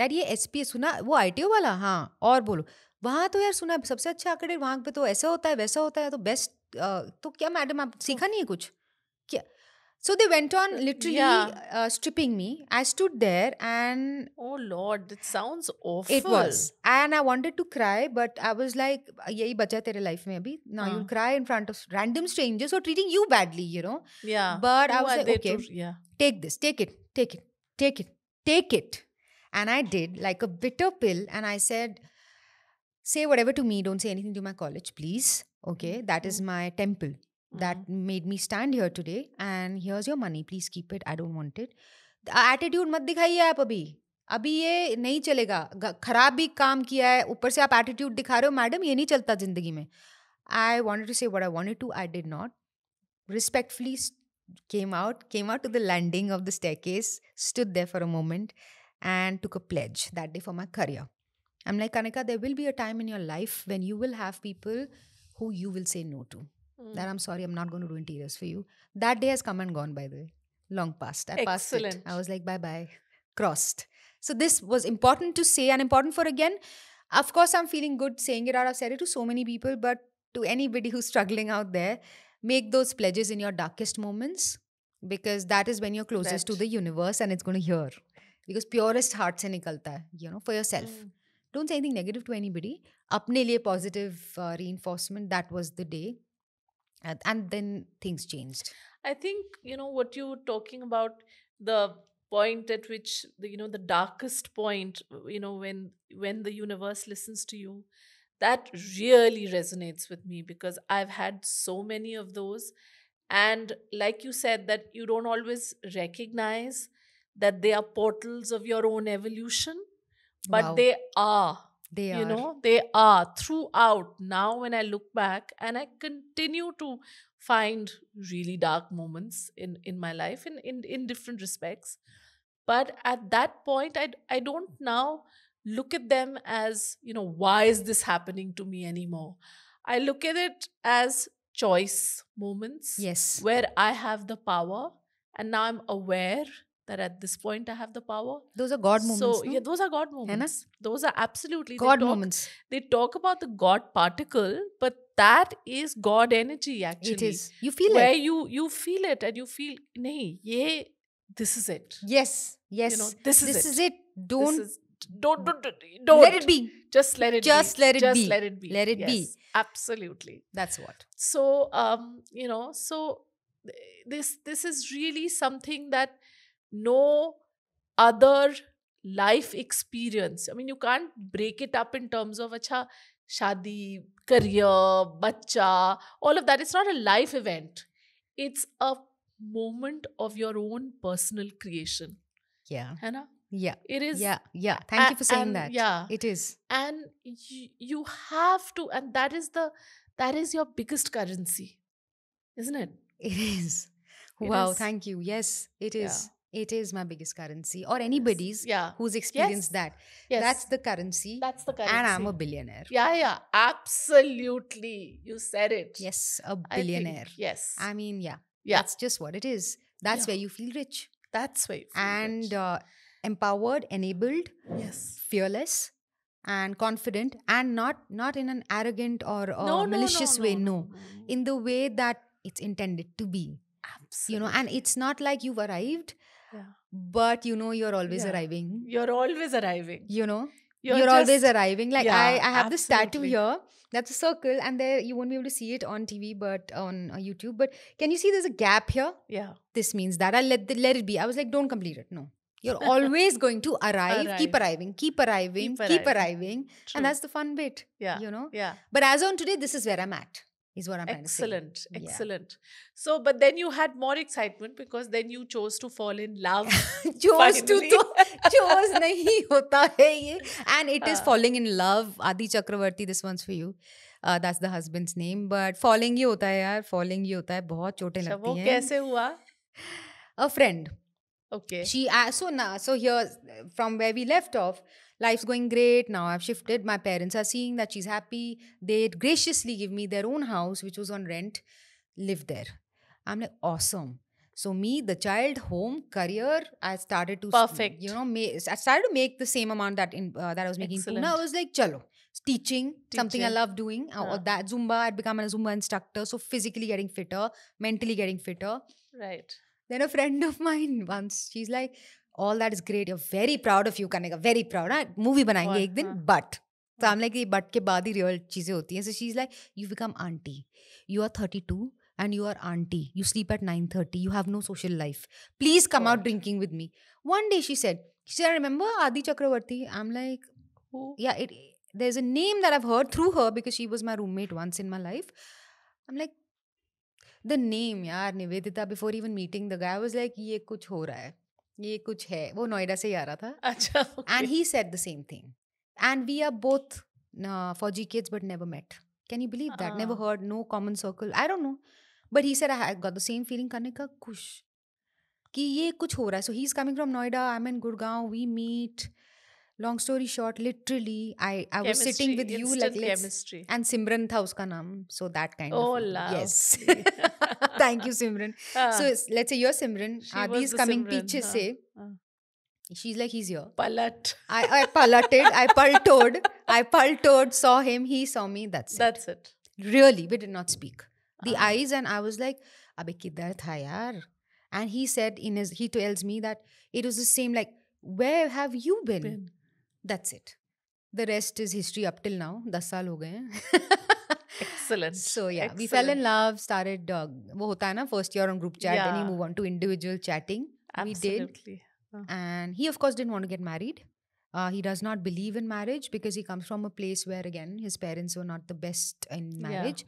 That ये SPA सुना वो ITO वाला हाँ और बोलो वहाँ तो यार सुना सबसे अच्छा आंकड़े वहाँ पे तो ऐसा होता है वैसा होता है तो बेस्ट तो क्या मैडम आप सीखा नहीं है कुछ So they went on literally yeah. uh, stripping me. I stood there and. Oh Lord, it sounds awful. It was. And I wanted to cry, but I was like, Yehi bacha tere life mein abhi. Now uh. you'll cry in front of random strangers who are treating you badly, you know? Yeah. But Who I was like, okay, to, yeah. take this, take it, take it, take it, take it. And I did like a bitter pill. And I said, say whatever to me, don't say anything to my college, please. Okay, that mm. is mm-hmm. my temple mm-hmm. that made me stand here today and here's your money please keep it i don't want it attitude मत दिखाइए आप abhi. अभी ये नहीं चलेगा खराब भी काम किया है ऊपर से आप एटीट्यूड दिखा ho, madam. Ye nahi chalta zindagi mein. I wanted to say what I wanted to. I did not. respectfully came out, came out to the landing of the staircase, stood there for a moment, and took a pledge that day for my career. I'm like, Kanika, there will be a time in your life when you will have people who you will say no to mm. that I'm sorry, I'm not going to do interiors for you. That day has come and gone, by the way. Long past. I Excellent. I was like, bye bye. Crossed. So this was important to say and important for again. Of course, I'm feeling good saying it out. I've said it to so many people, but to anybody who's struggling out there, make those pledges in your darkest moments because that is when you're closest to the universe and it's going to hear. Because purest heart se nikalta hai, you know, for yourself. Mm. Don't say anything negative to anybody. Apne liye positive uh, reinforcement. That was the day and then things changed i think you know what you were talking about the point at which the, you know the darkest point you know when when the universe listens to you that really resonates with me because i've had so many of those and like you said that you don't always recognize that they are portals of your own evolution but wow. they are they you know, they are throughout. Now, when I look back and I continue to find really dark moments in, in my life in, in, in different respects. But at that point, I, I don't now look at them as, you know, why is this happening to me anymore? I look at it as choice moments. Yes. Where I have the power and now I'm aware that at this point I have the power. Those are God moments. So no? yeah, those are God moments. Those are absolutely God they talk, moments. They talk about the God particle, but that is God energy actually. It is. You feel where it. Where you you feel it and you feel, nay, yeah, this is it. Yes. Yes. You know, this is this it. is it. Don't is, don't, don't don't let it be. Just let it just be. Let it just be. let it be. Let it yes, be. Absolutely. That's what. So um, you know, so this this is really something that no other life experience. I mean, you can't break it up in terms of, acha, shadi, career, bacha, all of that. It's not a life event. It's a moment of your own personal creation. Yeah. Hannah? Yeah. It is. Yeah. Yeah. Thank you for saying that. Yeah. It is. And you, you have to, and that is the, that is your biggest currency, isn't it? It is. It wow. Is. Thank you. Yes, it is. Yeah it is my biggest currency or anybody's yeah. who's experienced yes. that yes. that's the currency that's the currency and i'm a billionaire yeah yeah absolutely you said it yes a billionaire I think, yes i mean yeah yeah that's just what it is that's yeah. where you feel rich that's where and uh, empowered enabled yes fearless and confident and not not in an arrogant or uh, no, malicious no, no, way no in the way that it's intended to be Absolutely. you know and it's not like you've arrived but you know you're always yeah. arriving you're always arriving you know you're, you're just, always arriving like yeah, i i have absolutely. this tattoo here that's a circle and there you won't be able to see it on tv but on uh, youtube but can you see there's a gap here yeah this means that i let the, let it be i was like don't complete it no you're <laughs> always going to arrive, arrive, keep arriving keep arriving keep arriving, keep arriving. and that's the fun bit yeah you know yeah but as on today this is where i'm at is what I'm excellent, trying to say. Excellent, yeah. So, but then you had more excitement because then you chose to fall in love. <laughs> chose to, to <laughs> chose nahi hota hai ye. And it uh, is falling in love. Adi Chakravarti, this one's for you. Uh, that's the husband's name. But falling ये होता है यार, falling ये होता है. बहुत चोटें लगती हैं. वो कैसे हुआ? A friend. Okay. She uh, so now so here from where we left off life's going great. Now I've shifted. My parents are seeing that she's happy. They graciously give me their own house, which was on rent, live there. I'm like, awesome. So me, the child, home, career, I started to perfect. You know, I started to make the same amount that in uh, that I was making. Now I was like, chalo, teaching, teaching. something I love doing. Uh, yeah. Or that Zumba, I'd become a Zumba instructor. So physically getting fitter, mentally getting fitter. Right. Then a friend of <laughs> mine once, she's like, all that is great you very proud of you करने का very proud हाँ movie बनाएंगे एक दिन but तो हम like ये but के बाद ही रियल चीज़ें होती हैं so she is like you become aunty you are thirty two and you are aunty you sleep at nine thirty you have no social life please come out drinking with me one day she said she I remember Adi Chakraborty I am like yeah it there is a name that I've heard through her because she was my roommate once in life I am like the name यार Nivedita before even meeting the guy was like ये कुछ हो रहा है ये कुछ है वो नोएडा से ही आ रहा था अच्छा and he said the same thing and we are both फौजी kids but never met can you believe that never heard no common circle I don't know but he said I got the same feeling करने का खुश कि ये कुछ हो रहा है so he is coming from Noida I am in Gurgaon we meet long story short literally I I was sitting with you like and Simran था उसका नाम so that kind of yes <laughs> Thank you, Simran. Uh, <laughs> so let's say you're Simran. is coming Simran. peeches say. Ah. She's like, he's here. Palat. I, I palated, I <laughs> paltoed, I paltoed, saw him, he saw me, that's it. That's it. Really, we did not speak. The uh eyes, and I was like, Abe kidhar tha yaar? And he said, in his, he tells me that it was the same, like, where have you been? been. That's it. The rest is history up till now. 10 saal ho gaye Excellent. So yeah, Excellent. we fell in love, started uh, first year on group chat, yeah. then you move on to individual chatting. Absolutely. We did. Uh. And he of course didn't want to get married. Uh, he does not believe in marriage because he comes from a place where again his parents were not the best in marriage.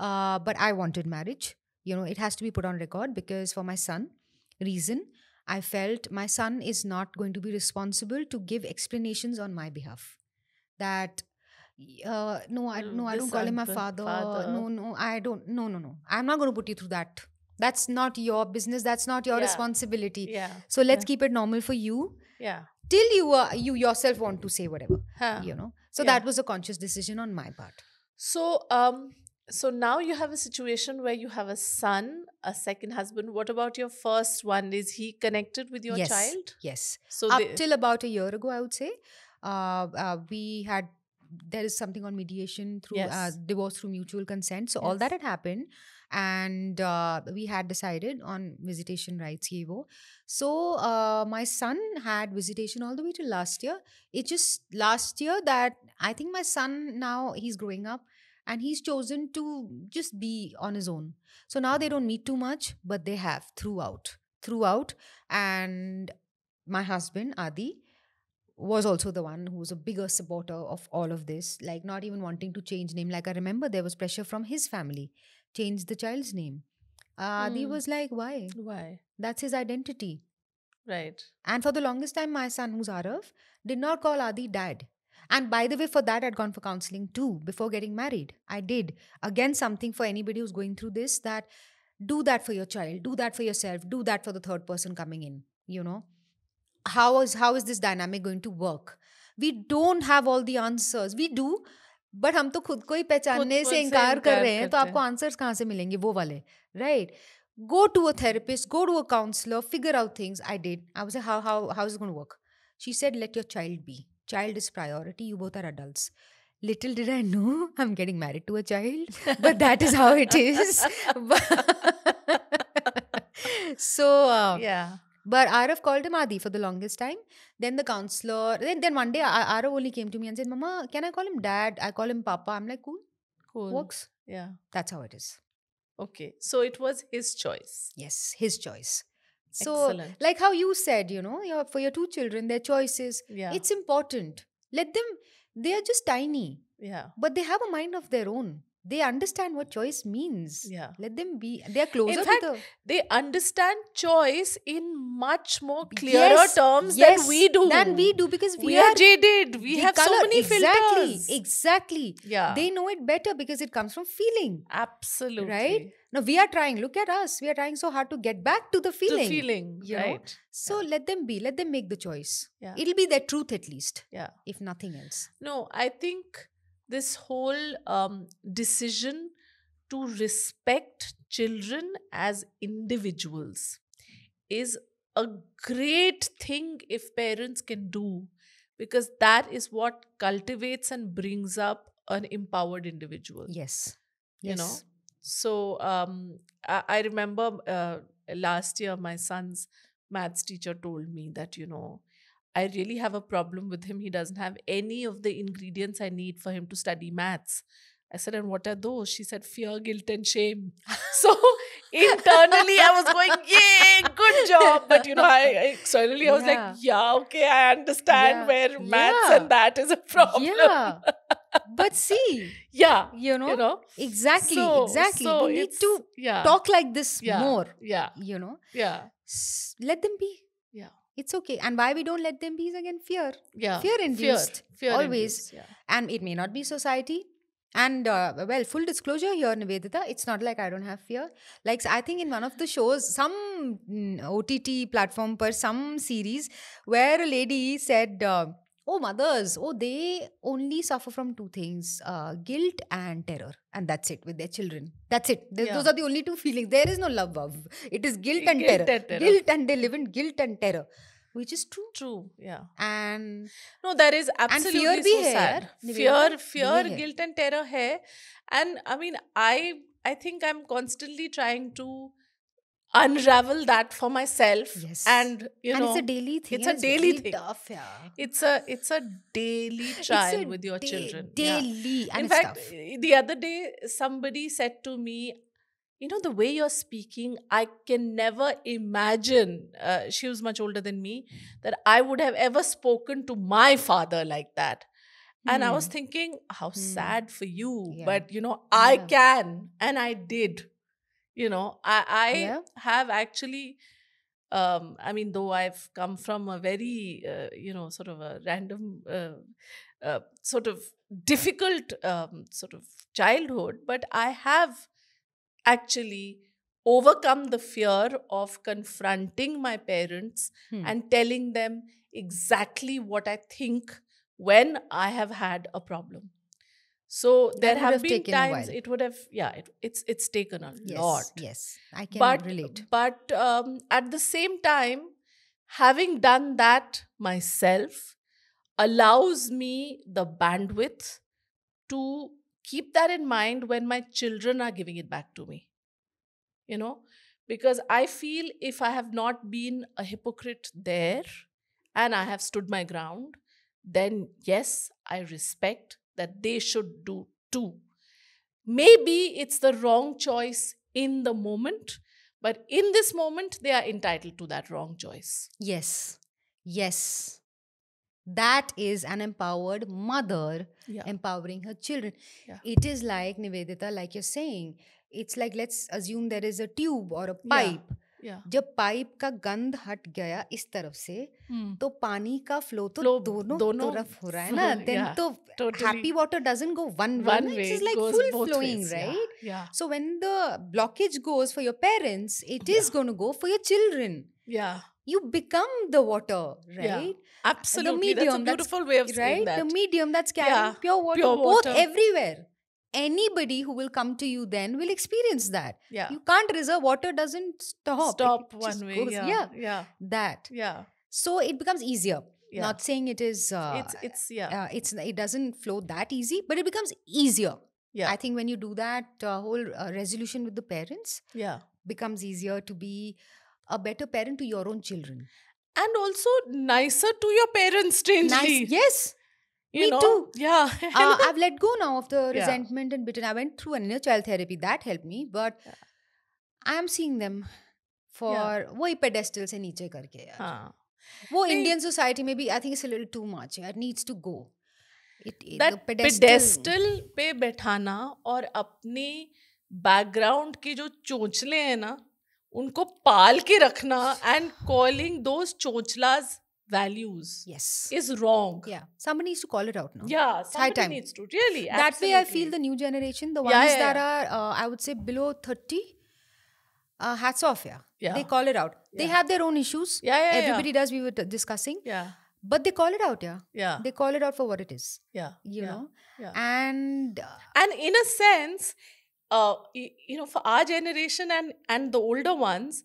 Yeah. Uh, but I wanted marriage. You know, it has to be put on record because for my son, reason I felt my son is not going to be responsible to give explanations on my behalf. That uh, no, I, no, I don't call him my father. father. No, no, I don't. No, no, no. I'm not going to put you through that. That's not your business. That's not your yeah. responsibility. Yeah. So let's yeah. keep it normal for you. Yeah. Till you uh, you yourself want to say whatever. Huh. You know. So yeah. that was a conscious decision on my part. So um, so now you have a situation where you have a son, a second husband. What about your first one? Is he connected with your yes. child? Yes. So up till about a year ago, I would say, uh, uh we had there is something on mediation through uh, yes. uh, divorce through mutual consent. So yes. all that had happened, and uh, we had decided on visitation rights, YEVO. So uh, my son had visitation all the way to last year. It just last year that I think my son now he's growing up. And he's chosen to just be on his own. So now they mm-hmm. don't meet too much, but they have throughout, throughout. And my husband Adi, was also the one who was a bigger supporter of all of this, like not even wanting to change name. Like I remember there was pressure from his family, change the child's name. Uh, mm. Adi hmm. was like, why? Why? That's his identity. Right. And for the longest time, my son, who's Arav, did not call Adi dad. And by the way, for that, I'd gone for counseling too before getting married. I did. Again, something for anybody who's going through this that do that for your child, do that for yourself, do that for the third person coming in, you know? how is how is this dynamic going to work we don't have all the answers we do but हम तो खुद को ही पहचानने से इनकार कर रहे हैं तो आपको आंसर्स कहाँ से मिलेंगे go to a therapist, go to a counselor, figure out things. I did. I was like, how, how, how is it going to work? She said, let your child be. Child is priority. You both are adults. Little did I know <laughs> I'm getting married to a child, but that is how it is. <laughs> <laughs> so, um, yeah. But Arif called him Adi for the longest time. Then the counselor, then, then one day Arav only came to me and said, Mama, can I call him dad? I call him Papa. I'm like, cool. Cool. Works. Yeah. That's how it is. Okay. So it was his choice. Yes, his choice. So, Excellent. like how you said, you know, your, for your two children, their choices, yeah. it's important. Let them, they are just tiny. Yeah. But they have a mind of their own they understand what choice means. Yeah. Let them be. They are closer in fact, the, They understand choice in much more clearer yes, terms yes, than we do. Than we do because we, we are, are, jaded. We have color, so many exactly, filters. Exactly. Yeah. They know it better because it comes from feeling. Absolutely. Right? Now we are trying. Look at us. We are trying so hard to get back to the feeling. To feeling. You right. Know? So yeah. let them be. Let them make the choice. Yeah. It'll be their truth at least. Yeah. If nothing else. No, I think this whole um, decision to respect children as individuals is a great thing if parents can do because that is what cultivates and brings up an empowered individual yes you know so um, I, I, remember uh, last year my son's maths teacher told me that you know I really have a problem with him. He doesn't have any of the ingredients I need for him to study maths. I said, and what are those? She said, fear, guilt, and shame. <laughs> so internally, I was going, yay, good job. But you know, I externally, I was yeah. like, yeah, okay, I understand yeah. where maths yeah. and that is a problem. Yeah. but see, <laughs> yeah, you know, you know? exactly, so, exactly. So we need to talk like this more. Yeah, you know, yeah. S let them be. Yeah it's okay and why we don't let them be is again fear yeah fear induced fear, fear always induced, yeah. and it may not be society and uh, well, full disclosure here, Nivedita, it's not like I don't have fear. Like I think in one of the shows, some mm, OTT platform per some series, where a lady said, uh, oh mothers oh they only suffer from two things uh, guilt and terror and that's it with their children that's it yeah. those are the only two feelings there is no love of it is guilt and guilt terror. terror guilt and they live in guilt and terror which is true true yeah and no there is absolutely and fear so sad. fear fear guilt and terror hai and i mean i i think i'm constantly trying to unravel that for myself yes. and you and know it's a daily thing it's a it's daily really thing tough, yeah. it's a it's a daily trial with your da children daily yeah. in fact tough. the other day somebody said to me you know the way you're speaking i can never imagine uh, she was much older than me that i would have ever spoken to my father like that and mm. i was hmm. thinking how mm. sad for you yeah. but you know i can and i did you know i, I yeah. have actually um, I mean, though I've come from a very, uh, you know, sort of a random, uh, uh, sort of difficult um, sort of childhood, but I have actually overcome the fear of confronting my parents hmm. and telling them exactly what I think when I have had a problem. So there have, have been times it would have, yeah, it, it's it's taken a yes, lot. Yes, I can but, relate. But um, at the same time, having done that myself allows me the bandwidth to keep that in mind when my children are giving it back to me. You know, because I feel if I have not been a hypocrite there and I have stood my ground, then yes, I respect that they should do too. Maybe it's the wrong choice in the moment, but in this moment, they are entitled to that wrong choice. Yes. Yes. That is an empowered mother yeah. empowering her children. Yeah. It is like Nivedita, like you're saying, it's like let's assume there is a tube or a pipe. Yeah. yeah. जब pipe का गंध हट गया इस तरफ से hmm. तो पानी का फ्लो तो flow, दोनों, दोनों तरफ हो रहा है ना देन yeah, तो happy water doesn't go one one it is like full flowing right so when the blockage goes for your parents it is going to go for your children yeah you become the water, right? Yeah, absolutely. The medium, that's a beautiful that's, way of right? saying that. The medium that's carrying yeah, pure, water, pure water, both everywhere. anybody who will come to you then will experience that. Yeah. You can't reserve water doesn't stop. Stop one way. yeah. yeah. Yeah. That. Yeah. So it becomes easier. Yeah. Not saying it is uh, it's it's yeah. Uh, it's it doesn't flow that easy, but it becomes easier. Yeah. I think when you do that uh, whole uh, resolution with the parents, yeah, becomes easier to be a better parent to your own children. And also nicer to your parents, strangely. Nice, yes you me know? too yeah uh, i've let go now of the yeah. resentment and bitterness i went through an inner child therapy that helped me but yeah. i am seeing them for yeah. वही pedestal से नीचे करके यार हाँ. वो Indian society में भी I think it's a little too much it needs to pedestal. pedestal पे बैठाना और अपनी बैकग्राउंड की जो चोंचले हैं ना उनको पाल के रखना एंड कॉलिंग दोज चोचलाज values yes is wrong yeah somebody needs to call it out now yeah somebody high time needs to really that way i feel the new generation the ones yeah, yeah, that yeah. are uh, i would say below 30 uh, hats off yeah. yeah they call it out they have their own issues yeah, yeah everybody does we were discussing yeah but they call it out yeah yeah they call it out for what it is yeah you know and uh, and in a sense uh, you know for our generation and and the older ones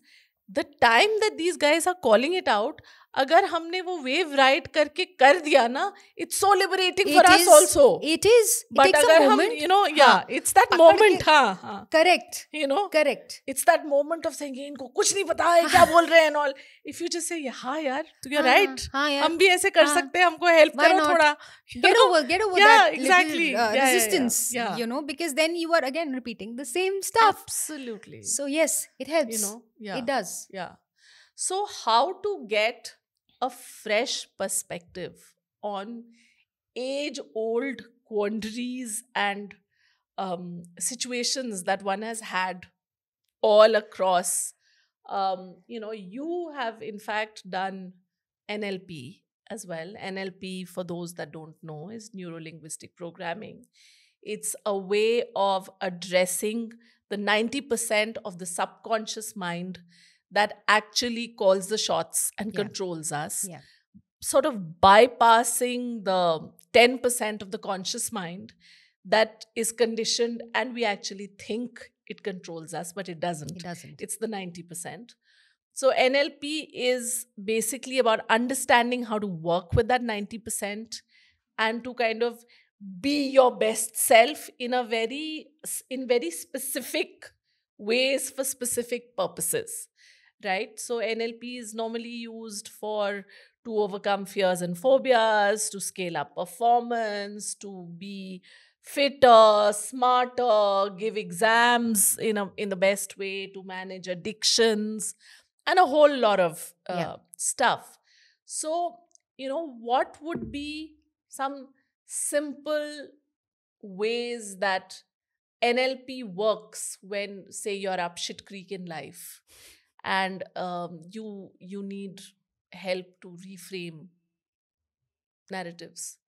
the time that these guys are calling it out अगर हमने वो wave right करके कर दिया ना it's so liberating for us also it is but अगर हम you know yeah it's that moment हां correct you know correct it's that moment of saying इनको कुछ नहीं पता है क्या हाँ। बोल रहे हैं and all if you just say हां यार यू आर राइट हम भी ऐसे कर हाँ। सकते हैं हमको हेल्प करो थोड़ा get over get over that exactly resistance you know because then you are again repeating the same stuff absolutely so yes it helps you know it does yeah so how to get a fresh perspective on age old quandaries and um, situations that one has had all across. Um, you know, you have in fact done NLP as well. NLP, for those that don't know, is neuro linguistic programming. It's a way of addressing the 90% of the subconscious mind that actually calls the shots and yeah. controls us. Yeah. Sort of bypassing the 10% of the conscious mind that is conditioned and we actually think it controls us, but it doesn't. It doesn't. It's the 90%. So NLP is basically about understanding how to work with that 90% and to kind of be your best self in a very in very specific ways for specific purposes right? So NLP is normally used for to overcome fears and phobias, to scale up performance, to be fitter, smarter, give exams in a in the best way, to manage addictions, and a whole lot of uh, yeah. stuff. So you know what would be some simple ways that NLP works when, say, you're up shit creek in life and um, you you need help to reframe narratives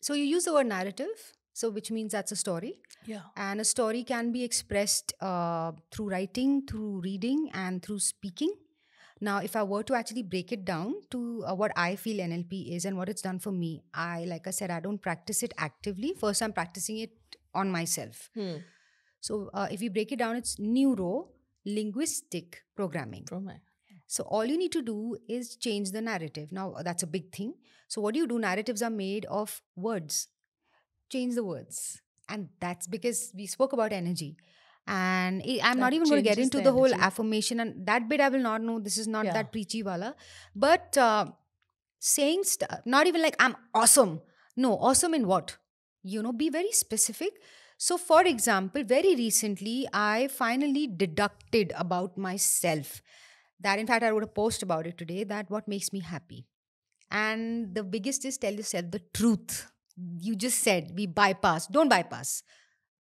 so you use the word narrative so which means that's a story yeah and a story can be expressed uh, through writing through reading and through speaking now if i were to actually break it down to uh, what i feel nlp is and what it's done for me i like i said i don't practice it actively first i'm practicing it on myself hmm. so uh, if you break it down it's neuro linguistic programming. Oh so all you need to do is change the narrative. Now that's a big thing. So what do you do? Narratives are made of words. Change the words. And that's because we spoke about energy. And I'm that not even going to get into the, the whole affirmation and that bit I will not know. This is not yeah. that preachy wala. But uh, saying stuff, not even like I'm awesome. No, awesome in what? You know, be very specific so, for example, very recently, I finally deducted about myself that, in fact, I wrote a post about it today that what makes me happy. And the biggest is tell yourself the truth. You just said we bypass, don't bypass.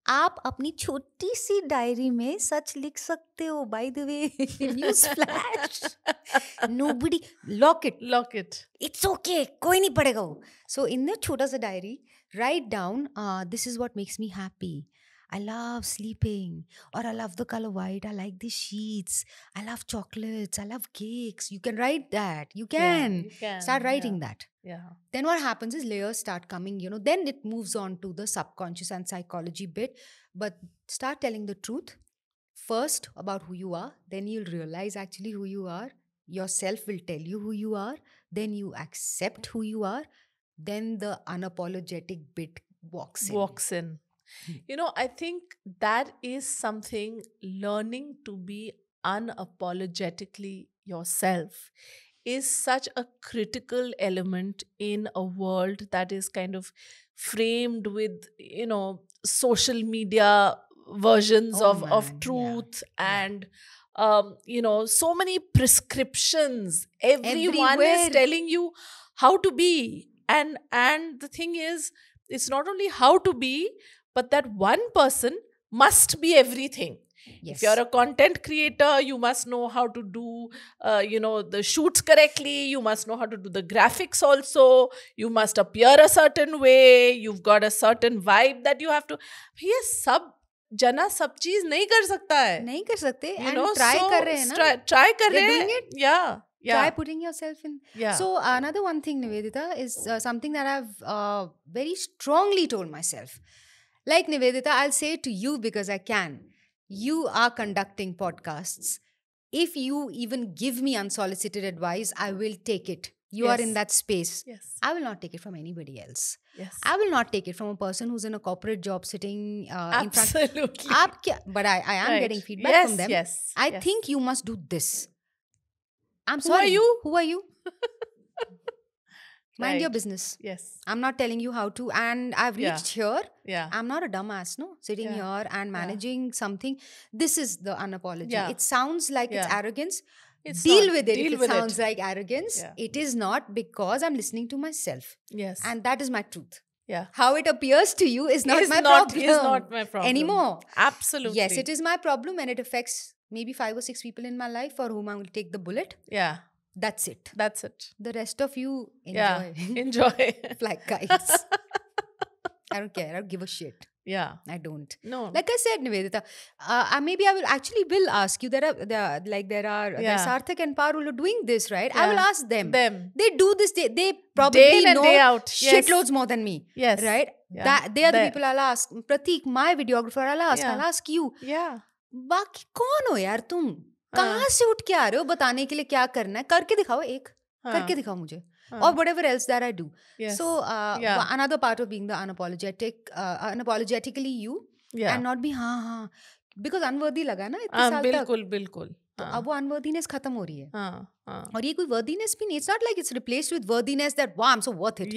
आप अपनी छोटी सी diary में सच लिख सकते हो by the way news flash nobody lock it lock it it's okay कोई नहीं पड़ेगा वो सो इन छोटा सा diary write down uh, this is what makes me happy i love sleeping or i love the color white i like the sheets i love chocolates i love cakes you can write that you can, yeah, you can. start writing yeah. that yeah then what happens is layers start coming you know then it moves on to the subconscious and psychology bit but start telling the truth first about who you are then you'll realize actually who you are yourself will tell you who you are then you accept who you are then the unapologetic bit walks in. Walks in. Hmm. You know, I think that is something learning to be unapologetically yourself is such a critical element in a world that is kind of framed with, you know, social media versions oh of, of truth yeah. and yeah. Um, you know, so many prescriptions. Everyone Everywhere. is telling you how to be and and the thing is it's not only how to be but that one person must be everything Yes. If you're a content creator, you must know how to do, uh, you know, the shoots correctly. You must know how to do the graphics also. You must appear a certain way. You've got a certain vibe that you have to. ये sub, jana, सब चीज नहीं कर सकता है नहीं कर सकते you know, try so, कर रहे हैं ना ट्राई कर रहे हैं yeah. try putting yourself in yeah so another one thing nivedita is uh, something that i've uh, very strongly told myself like nivedita i'll say it to you because i can you are conducting podcasts if you even give me unsolicited advice i will take it you yes. are in that space yes i will not take it from anybody else yes i will not take it from a person who's in a corporate job sitting uh, absolutely in front, but i, I am right. getting feedback yes, from them yes i yes. think you must do this I'm sorry. Who are you? Who are you? <laughs> Mind right. your business. Yes. I'm not telling you how to. And I've reached yeah. here. Yeah. I'm not a dumbass, no? Sitting yeah. here and managing yeah. something. This is the unapology. Yeah. It sounds like it's arrogance. It's deal not, with it. Deal it sounds it. like arrogance. It is not because I'm listening to myself. Yes. And that is my truth. Yeah. How it appears to you is not is my not, problem. Is not my problem anymore. Absolutely. Yes, it is my problem and it affects maybe five or six people in my life for whom I will take the bullet. Yeah. That's it. That's it. The rest of you enjoy. Yeah, enjoy. <laughs> like guys. <laughs> I don't care. I don't give a shit. Yeah. I don't. No. Like I said, Nivedita, uh, maybe I will actually will ask you. There are, there are like there are yeah. Sarthak and Parul are doing this, right? Yeah. I will ask them. Them. They do this. They they probably day in know day out. Yes. shitloads more than me. Yes. Right? Yeah. That they are the people I'll ask. Pratik, my videographer, I'll ask. I'll ask you. Yeah बाकी कौन हो यार तुम कहाँ हाँ। से उठ के आ रहे हो बताने के लिए क्या करना है करके दिखाओ एक करके हाँ। दिखाओ मुझे or हाँ। whatever else that I do. Yes. So uh, yeah. another part of being the unapologetic, uh, unapologetically you, yeah. and not be हाँ हाँ because unworthy लगा ना इतने साल बिल्कुल, तक. बिल्कुल तो अब वो अनवर्दीनेस खत्म हो रही है और ये कोई वर्दीनेस भी नहीं it's not like it's replaced with worthiness that वाह I am so worth it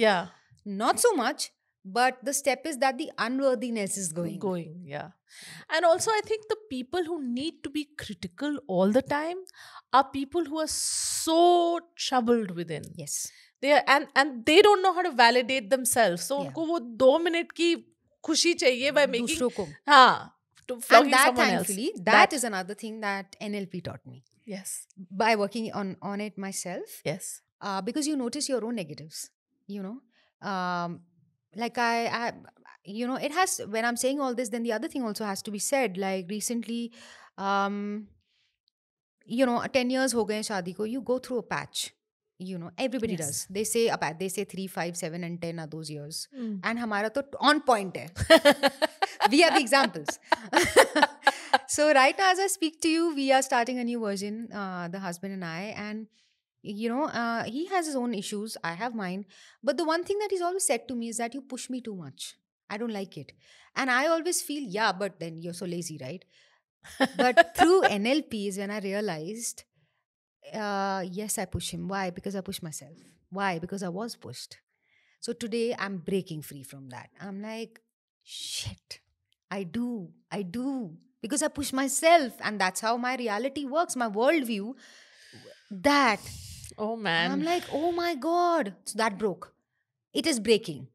not so much but the step is that the unworthiness is going going yeah and also i think the people who need to be critical all the time are people who are so troubled within yes they are and and they don't know how to validate themselves so yeah. unko wo 2 minute ki khushi chahiye by making ko. ha to and that thankfully that, that is another thing that nlp taught me yes by working on on it myself yes uh, because you notice your own negatives you know um, like I, I you know it has when i'm saying all this then the other thing also has to be said like recently um you know 10 years ho gaye shadi ko you go through a patch you know everybody yes. does they say about they say 3 5 7 and 10 are those years mm. and hamara to on point hai <laughs> we are the examples <laughs> so right now as i speak to you we are starting a new version uh, the husband and i and you know uh, he has his own issues i have mine but the one thing that he's always said to me is that you push me too much i don't like it and i always feel yeah but then you're so lazy right but through nlp is <laughs> when i realized uh, yes i push him why because i push myself why because i was pushed so today i'm breaking free from that i'm like shit i do i do because i push myself and that's how my reality works my worldview that Oh man. And I'm like, oh my God. So that broke. It is breaking.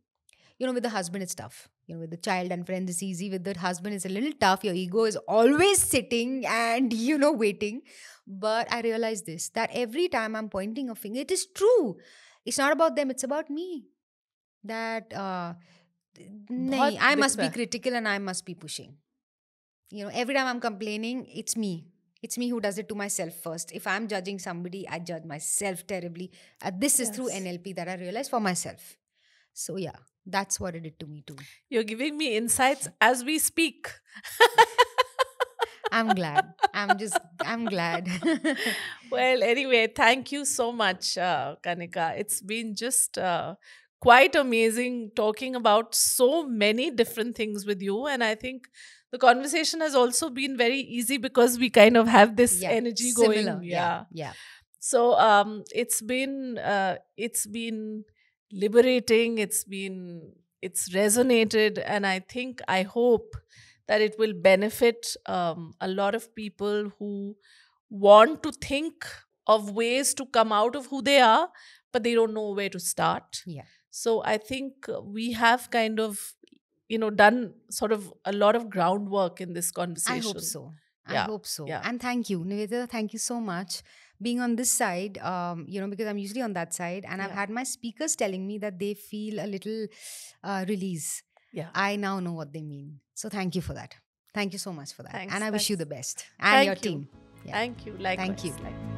You know, with the husband, it's tough. You know, with the child and friends, it's easy. With the husband, it's a little tough. Your ego is always sitting and, <laughs> you know, waiting. But I realized this that every time I'm pointing a finger, it is true. It's not about them, it's about me. That, uh, nahin, I must be critical and I must be pushing. You know, every time I'm complaining, it's me it's me who does it to myself first if i'm judging somebody i judge myself terribly uh, this yes. is through nlp that i realized for myself so yeah that's what it did to me too you're giving me insights <laughs> as we speak I'm glad. I'm just, I'm glad. <laughs> well, anyway, thank you so much, uh, Kanika. It's been just uh, quite amazing talking about so many different things with you. And I think the conversation has also been very easy because we kind of have this yeah, energy going. yeah. Yeah. So um, it's been uh, it's been liberating. It's been it's resonated, and I think I hope that it will benefit um, a lot of people who want to think of ways to come out of who they are, but they don't know where to start. Yeah. So I think we have kind of, you know, done sort of a lot of groundwork in this conversation. I hope so. Yeah. I hope so. Yeah. And thank you, Nivita. Thank you so much being on this side, um, you know, because I'm usually on that side, and yeah. I've had my speakers telling me that they feel a little uh, release. Yeah, I now know what they mean. So thank you for that. Thank you so much for that, thanks, and I thanks. wish you the best and thank your you. team. Yeah. Thank you. Likewise. Thank you. Likewise.